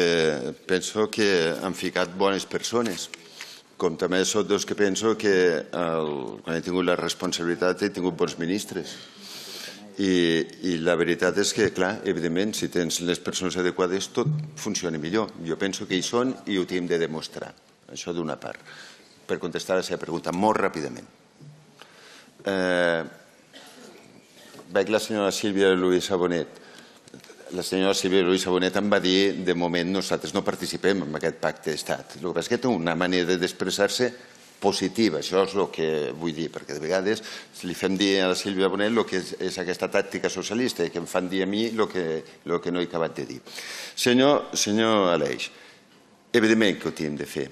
penso que han ficat bones persones com també sóc dels que penso que el, quan he tingut la responsabilitat he tingut bons ministres. I, I la veritat és que, clar, evidentment, si tens les persones adequades, tot funciona millor. Jo penso que hi són i ho hem de demostrar. Això d'una part. Per contestar a eh, la seva pregunta, molt ràpidament. Eh, veig la senyora Sílvia Luisa Bonet la senyora Silvia Luisa Bonet em va dir de moment nosaltres no participem en aquest pacte d'estat. El que passa és que té una manera d'expressar-se positiva, això és el que vull dir, perquè de vegades li fem dir a la Sílvia Bonet el que és, és aquesta tàctica socialista i que em fan dir a mi el que, el que no he acabat de dir. Senyor, senyor Aleix, evidentment que ho tenim de fer,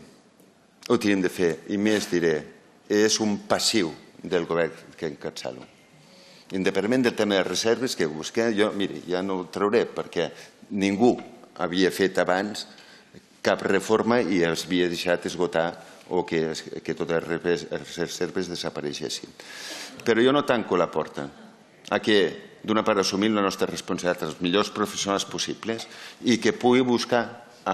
ho tenim de fer, i més diré, és un passiu del govern que encapçalo. Independentment del tema de reserves que busqué, jo, mire, ja no ho trauré perquè ningú havia fet abans cap reforma i els havia deixat esgotar o que, que totes les reserves desapareixessin. Però jo no tanco la porta a que, d'una part, assumim la nostra responsabilitat els millors professionals possibles i que pugui buscar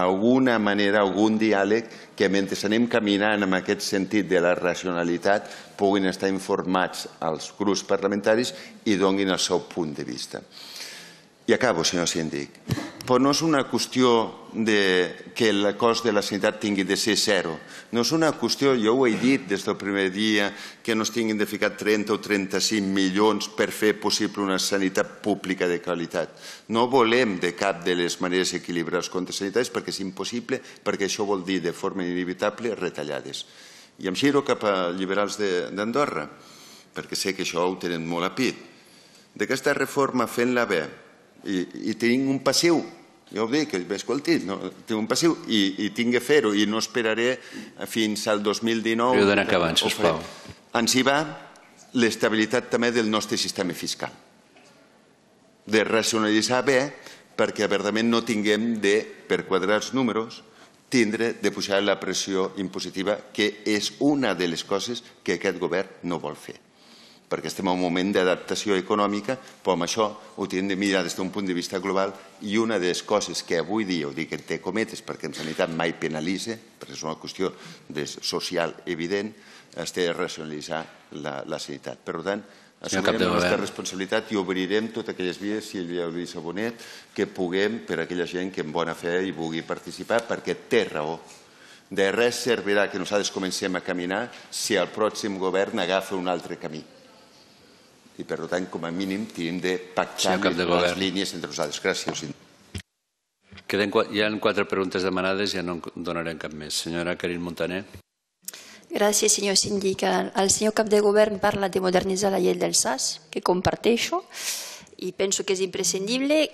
alguna manera, algun diàleg que mentre anem caminant en aquest sentit de la racionalitat puguin estar informats els grups parlamentaris i donguin el seu punt de vista. I acabo, senyor síndic. Però no és una qüestió de que el cost de la sanitat tingui de ser zero. No és una qüestió, jo ho he dit des del primer dia, que no es tinguin de ficar 30 o 35 milions per fer possible una sanitat pública de qualitat. No volem de cap de les maneres equilibrar els comptes sanitaris perquè és impossible, perquè això vol dir de forma inevitable retallades. I em giro cap a liberals d'Andorra, perquè sé que això ho tenen molt a pit. D'aquesta reforma fent-la bé, i, i tinc un passiu. Jo ho dic, escolti, no, tinc un passiu i, i tinc a fer-ho i no esperaré fins al 2019. Però que abans, sisplau. Ens hi va l'estabilitat també del nostre sistema fiscal. De racionalitzar bé perquè verdament no tinguem de, per quadrar els números, tindre de pujar la pressió impositiva, que és una de les coses que aquest govern no vol fer perquè estem en un moment d'adaptació econòmica, però amb això ho hem de mirar des d'un punt de vista global i una de les coses que avui dia, ho dic té cometes, perquè en sanitat mai penalitza, perquè és una qüestió social evident, té de racionalitzar la, la sanitat. Per tant, assumirem la nostra responsabilitat i obrirem totes aquelles vies, si hi ha Lluís Abonet, que puguem per a aquella gent que en bona fe hi vulgui participar, perquè té raó. De res servirà que nosaltres comencem a caminar si el pròxim govern agafa un altre camí i per tant com a mínim hem de pactar sí, de les línies entre nosaltres. Gràcies. Queden, hi ha quatre preguntes demanades i ja no en donarem cap més. Senyora Carin Montaner. Gràcies, senyor síndic. El senyor cap de govern parla de modernitzar la llei del SAS, que comparteixo, i penso que és imprescindible.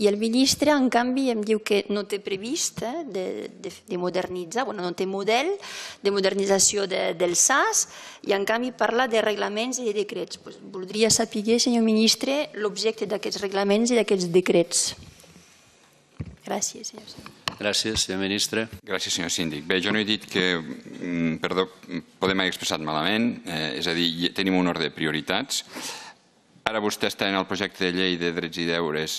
I el ministre, en canvi, em diu que no té previst eh, de, de, de modernitzar, bueno, no té model de modernització de, del SAS i, en canvi, parla de reglaments i de decrets. Pues, voldria saber, senyor ministre, l'objecte d'aquests reglaments i d'aquests decrets. Gràcies, senyor Gràcies, senyor ministre. Gràcies, senyor síndic. Bé, jo no he dit que, mm, perdó, podem haver expressat malament, eh, és a dir, tenim un ordre de prioritats. Ara vostè està en el projecte de llei de drets i deures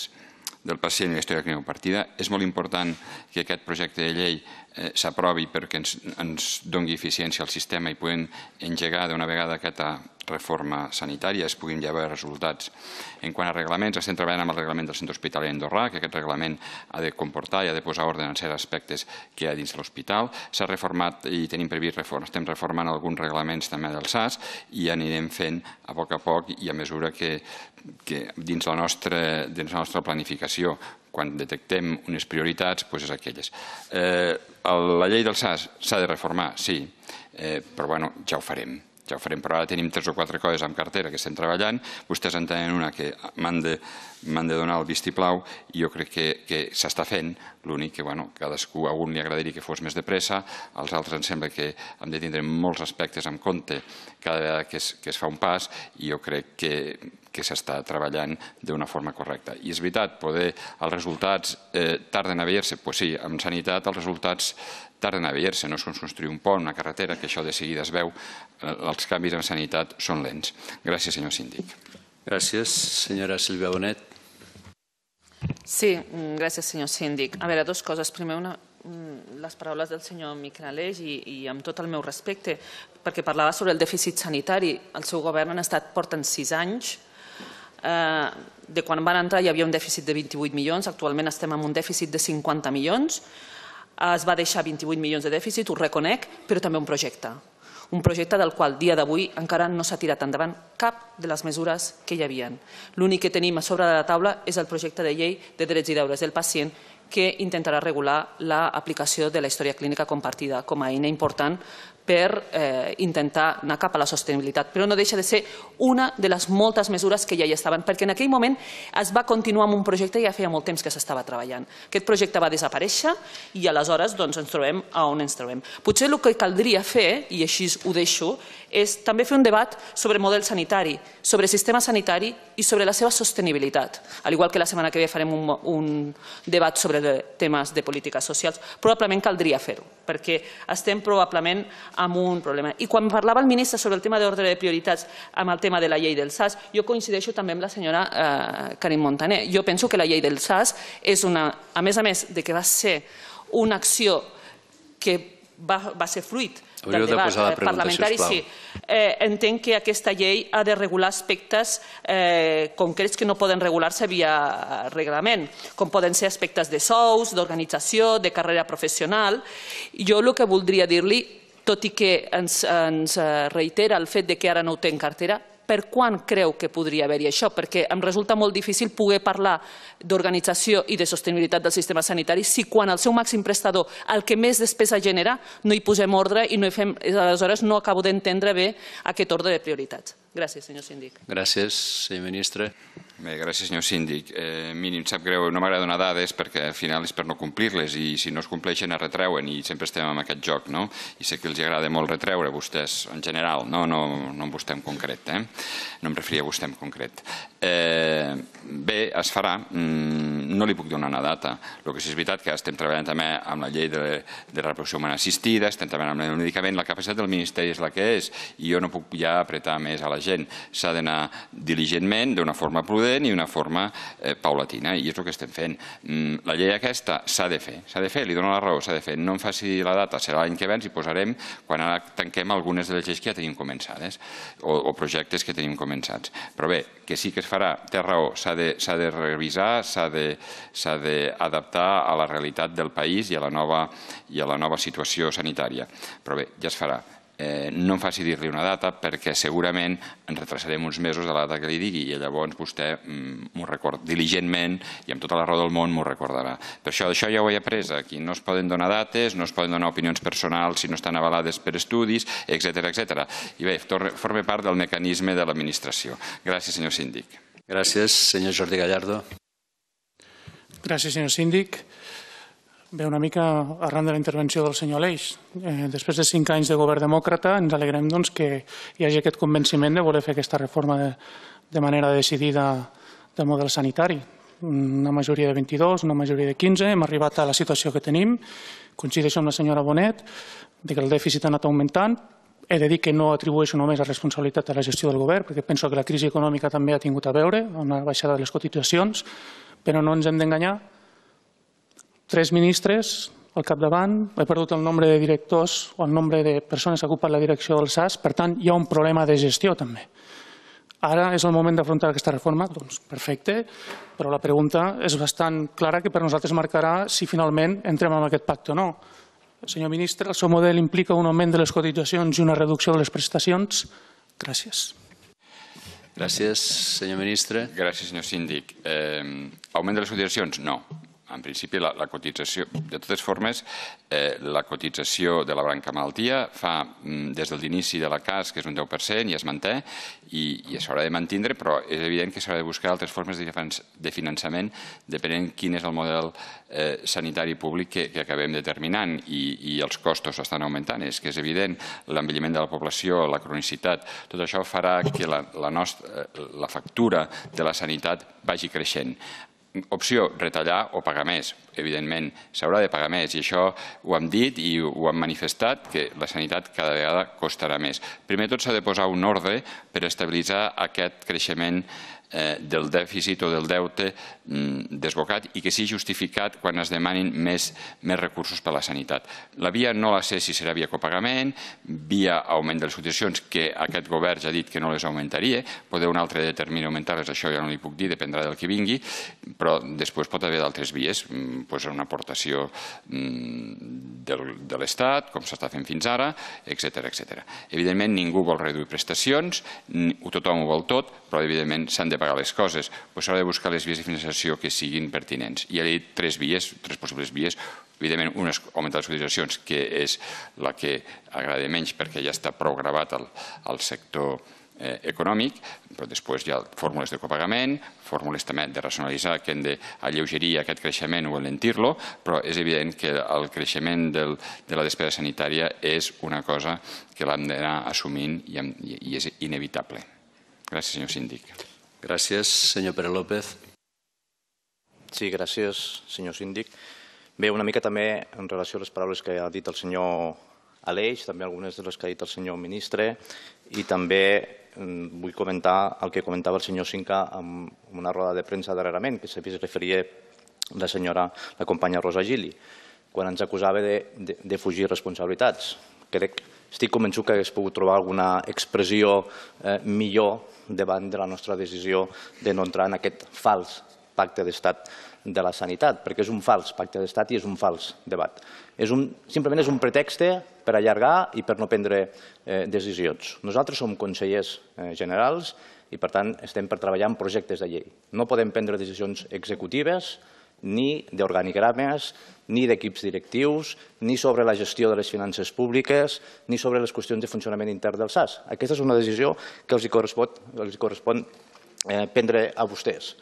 del pacient i la història clínica compartida. És molt important que aquest projecte de llei Eh, s'aprovi perquè ens, ens doni eficiència al sistema i puguem engegar d'una vegada aquesta reforma sanitària, es puguin ja veure resultats. En quant a reglaments, estem treballant amb el reglament del centre hospitalari andorrà, que aquest reglament ha de comportar i ha de posar ordre en certs aspectes que hi ha dins l'hospital. S'ha reformat i tenim previst, reformes. estem reformant alguns reglaments també del SAS i anirem fent a poc a poc i a mesura que, que dins, la nostra, dins la nostra planificació quan detectem unes prioritats, doncs és aquelles. Eh, la llei del SAS s'ha de reformar, sí, eh, però bueno, ja ho farem ja ho farem, però ara tenim tres o quatre coses amb cartera que estem treballant, vostès en tenen una que m'han de m'han de donar el vistiplau i jo crec que, que s'està fent, l'únic que bueno, cadascú a un li agradaria que fos més de pressa, als altres em sembla que hem de tindre molts aspectes en compte cada vegada que es, que es fa un pas i jo crec que, que s'està treballant d'una forma correcta. I és veritat, poder, els resultats eh, tarden a veure-se, doncs pues sí, en sanitat els resultats tarden a veure-se, no és com construir un pont, una carretera, que això de seguida es veu, eh, els canvis en sanitat són lents. Gràcies, senyor síndic. Gràcies, senyora Silvia Bonet. Sí, mm, gràcies, senyor síndic. A veure, dues coses. Primer, una, mm, les paraules del senyor Aleix i, i amb tot el meu respecte, perquè parlava sobre el dèficit sanitari. El seu govern han estat, porten sis anys, eh, de quan van entrar hi havia un dèficit de 28 milions, actualment estem amb un dèficit de 50 milions, eh, es va deixar 28 milions de dèficit, ho reconec, però també un projecte un projecte del qual dia d'avui encara no s'ha tirat endavant cap de les mesures que hi havien. L'únic que tenim a sobre de la taula és el projecte de llei de drets i deures del pacient que intentarà regular l'aplicació de la història clínica compartida com a eina important per eh, intentar anar cap a la sostenibilitat, però no deixa de ser una de les moltes mesures que ja hi estaven, perquè en aquell moment es va continuar amb un projecte i ja feia molt temps que s'estava treballant. Aquest projecte va desaparèixer i aleshores doncs, ens trobem a on ens trobem. Potser el que caldria fer, i així ho deixo, és també fer un debat sobre model sanitari, sobre sistema sanitari i sobre la seva sostenibilitat. Al igual que la setmana que ve farem un, un debat sobre temes de polítiques socials, probablement caldria fer-ho, perquè estem probablement amb un problema. I quan parlava el ministre sobre el tema d'ordre de prioritats amb el tema de la llei del SAS, jo coincideixo també amb la senyora eh, Karim Montaner. Jo penso que la llei del SAS és una, a més a més de que va ser una acció que va, va ser fruit Hauríeu de posar la eh, pregunta, sisplau. sí. Eh, entenc que aquesta llei ha de regular aspectes eh, concrets que no poden regular-se via reglament, com poden ser aspectes de sous, d'organització, de carrera professional. Jo el que voldria dir-li, tot i que ens, ens eh, reitera el fet de que ara no ho té en cartera, per quan creu que podria haver-hi això? Perquè em resulta molt difícil poder parlar d'organització i de sostenibilitat del sistema sanitari si quan el seu màxim prestador, el que més despesa genera, no hi posem ordre i no hi fem... Aleshores, no acabo d'entendre bé aquest ordre de prioritats. Gràcies, senyor síndic. Gràcies, senyor ministre. Bé, gràcies, senyor síndic. Eh, mínim, em sap greu, no m'agrada donar dades perquè al final és per no complir-les i si no es compleixen es retreuen i sempre estem en aquest joc, no? I sé que els agrada molt retreure a vostès en general, no, no, no en vostè en concret, eh? No em referia a vostè en concret. Eh, bé, es farà. Mm, no li puc donar una data. El que sí és veritat que estem treballant també amb la llei de, de reproducció humana assistida, estem treballant amb el medicament, la capacitat del Ministeri és la que és i jo no puc ja apretar més a la gent s'ha d'anar diligentment, d'una forma prudent i d'una forma eh, paulatina, i és el que estem fent. Mm, la llei aquesta s'ha de fer, s'ha de fer, li dono la raó, s'ha de fer. No em faci la data, serà l'any que ve, ens hi posarem quan ara tanquem algunes de les lleis que ja tenim començades o, projectes que tenim començats. Però bé, que sí que es farà, té raó, s'ha de, de revisar, s'ha d'adaptar a la realitat del país i a la nova, i a la nova situació sanitària. Però bé, ja es farà eh, no em faci dir-li una data perquè segurament ens retrasarem uns mesos de la data que li digui i llavors vostè mm, m'ho record diligentment i amb tota la raó del món m'ho recordarà. Per això, això ja ho he après, aquí no es poden donar dates, no es poden donar opinions personals si no estan avalades per estudis, etc etc. I bé, forma part del mecanisme de l'administració. Gràcies, senyor síndic. Gràcies, senyor Jordi Gallardo. Gràcies, senyor síndic. Bé, una mica arran de la intervenció del senyor Aleix. Eh, després de cinc anys de govern demòcrata, ens alegrem doncs, que hi hagi aquest convenciment de voler fer aquesta reforma de, de manera decidida del model sanitari. Una majoria de 22, una majoria de 15, hem arribat a la situació que tenim. Coincideixo amb la senyora Bonet de que el dèficit ha anat augmentant, he de dir que no atribueixo només la responsabilitat a la gestió del govern, perquè penso que la crisi econòmica també ha tingut a veure amb la baixada de les cotitzacions, però no ens hem d'enganyar tres ministres al capdavant, he perdut el nombre de directors o el nombre de persones que ocupen la direcció del SAS, per tant, hi ha un problema de gestió també. Ara és el moment d'afrontar aquesta reforma? Doncs perfecte, però la pregunta és bastant clara que per nosaltres marcarà si finalment entrem en aquest pacte o no. Senyor ministre, el seu model implica un augment de les cotitzacions i una reducció de les prestacions? Gràcies. Gràcies, senyor ministre. Gràcies, senyor síndic. Eh, augment de les cotitzacions? No en principi, la, la cotització, de totes formes, eh, la cotització de la branca malaltia fa mm, des de l'inici de la CAS, que és un 10%, i es manté, i, i s'haurà de mantindre, però és evident que s'haurà de buscar altres formes de finançament depenent quin és el model eh, sanitari públic que, que acabem determinant i, i els costos estan augmentant. És que és evident, l'envelliment de la població, la cronicitat, tot això farà que la, la, nostra, eh, la factura de la sanitat vagi creixent opció, retallar o pagar més. Evidentment, s'haurà de pagar més i això ho hem dit i ho hem manifestat, que la sanitat cada vegada costarà més. Primer tot s'ha de posar un ordre per estabilitzar aquest creixement econòmic Eh, del dèficit o del deute mm, desbocat i que sigui justificat quan es demanin més, més recursos per a la sanitat. La via no la sé si serà via copagament, via augment de les cotitzacions, que aquest govern ja ha dit que no les augmentaria, poder un altre determini augmentar-les, això ja no li puc dir, dependrà del que vingui, però després pot haver d'altres vies, mm, pues, una aportació mm, de l'Estat, com s'està fent fins ara, etc etc. Evidentment, ningú vol reduir prestacions, tothom ho vol tot, però evidentment s'han de pagar les coses, doncs s'haurà de buscar les vies de finançació que siguin pertinents. I ha dit tres vies, tres possibles vies, evidentment una és augmentar les cotitzacions, que és la que agrada menys perquè ja està prou gravat al, al sector eh, econòmic, però després hi ha fórmules de copagament, fórmules també de racionalitzar que hem d'alleugerir aquest creixement o alentir-lo, però és evident que el creixement del, de la despesa sanitària és una cosa que l'hem d'anar assumint i, i és inevitable. Gràcies, senyor síndic. Gràcies, senyor Pere López. Sí, gràcies, senyor síndic. Bé, una mica també en relació a les paraules que ha dit el senyor Aleix, també algunes de les que ha dit el senyor ministre, i també mm, vull comentar el que comentava el senyor Cinca en una roda de premsa darrerament, que s'hi referia la senyora, la companya Rosa Gili, quan ens acusava de, de, de fugir responsabilitats. Crec, estic convençut que hagués pogut trobar alguna expressió eh, millor davant de la nostra decisió de no entrar en aquest fals pacte d'estat de la sanitat, perquè és un fals pacte d'estat i és un fals debat. És un, simplement és un pretext per allargar i per no prendre eh, decisions. Nosaltres som consellers eh, generals i, per tant, estem per treballar en projectes de llei. No podem prendre decisions executives, ni d'organigrames, ni d'equips directius, ni sobre la gestió de les finances públiques, ni sobre les qüestions de funcionament intern del SAS. Aquesta és una decisió que els hi correspon, els correspon eh, prendre a vostès.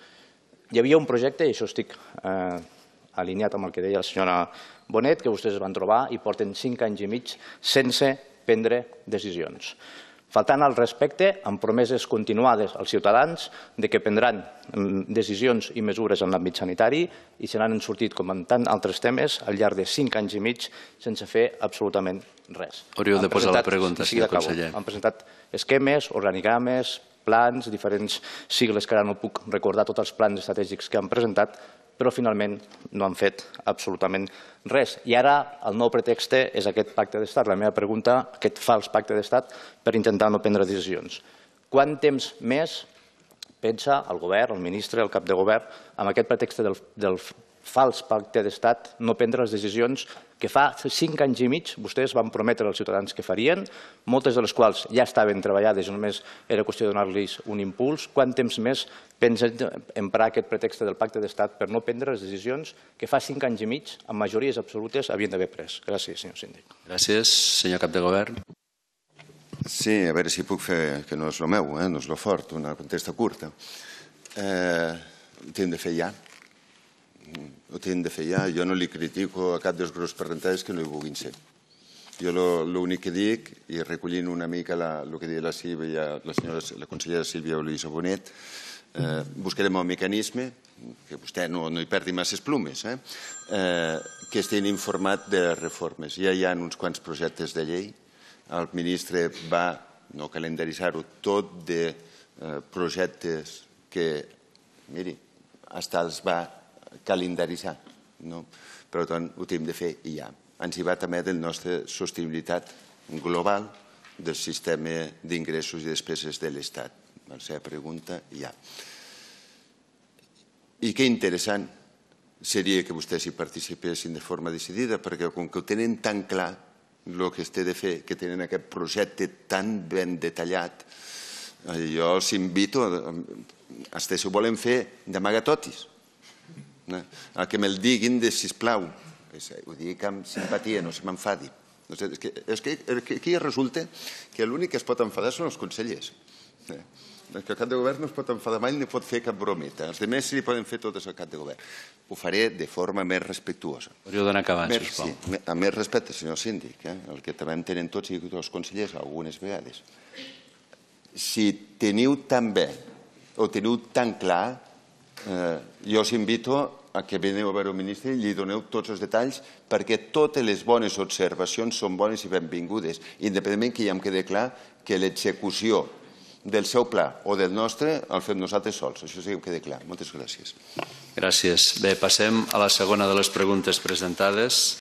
Hi havia un projecte, i això estic eh, alineat amb el que deia la senyora Bonet, que vostès es van trobar i porten cinc anys i mig sense prendre decisions faltant al respecte amb promeses continuades als ciutadans de que prendran mm, decisions i mesures en l'àmbit sanitari i se n'han sortit, com en tant altres temes, al llarg de cinc anys i mig sense fer absolutament res. Hauríeu de posar la pregunta, sí, conseller. Han presentat esquemes, organigrames, plans, diferents sigles que ara no puc recordar tots els plans estratègics que han presentat, però finalment no han fet absolutament res. I ara el nou pretext és aquest pacte d'estat. La meva pregunta, aquest fals pacte d'estat per intentar no prendre decisions. Quant temps més pensa el govern, el ministre, el cap de govern, amb aquest pretext del, del fals pacte d'estat, no prendre les decisions que fa cinc anys i mig vostès van prometre als ciutadans que farien, moltes de les quals ja estaven treballades, només era qüestió de donar-los un impuls. Quant temps més pensen emprar aquest pretext del pacte d'estat per no prendre les decisions que fa cinc anys i mig, amb majories absolutes, havien d'haver pres? Gràcies, senyor síndic. Gràcies, senyor cap de govern. Sí, a veure si puc fer, que no és el meu, eh? no és el fort, una contesta curta. Eh, ho hem de fer ja. Ho tenen de fer ja. Jo no li critico a cap dels grups parlamentaris que no hi vulguin ser. Jo l'únic que dic, i recollint una mica la, el que deia la, Sílvia, la, senyora, la consellera Sílvia Luisa Bonet, eh, buscarem un mecanisme, que vostè no, no hi perdi massa plumes, eh, eh, que estiguin informat de les reformes. Ja hi ha uns quants projectes de llei. El ministre va no calendaritzar-ho tot de eh, projectes que, miri, hasta els va calendaritzar, no? per tant ho hem de fer i ja. Ens hi va també de la nostra sostenibilitat global del sistema d'ingressos i despeses de l'Estat. La seva pregunta ja. I que interessant seria que vostès hi participessin de forma decidida, perquè com que ho tenen tan clar el que es té de fer, que tenen aquest projecte tan ben detallat, jo els invito, a que volen fer, d'amagatotis, no? El que me'l diguin de sisplau, ho dic amb simpatia, no se m'enfadi. No sé, és, que, és que aquí resulta que l'únic que es pot enfadar són els consellers. Eh? que el cap de govern no es pot enfadar mai ni pot fer cap brometa. Els demés sí li poden fer totes al cap de govern. Ho faré de forma més respectuosa. Hauríeu d'anar acabant, sisplau. Sí, amb més respecte, senyor síndic, eh? el que també en tenen tots i tots els consellers algunes vegades. Si teniu tan bé o teniu tan clar, eh, jo us invito que veneu a veure el ministre i li doneu tots els detalls perquè totes les bones observacions són bones i benvingudes, independentment que ja em quedi clar que l'execució del seu pla o del nostre el fem nosaltres sols. Això sí que quedi clar. Moltes gràcies. Gràcies. Bé, passem a la segona de les preguntes presentades.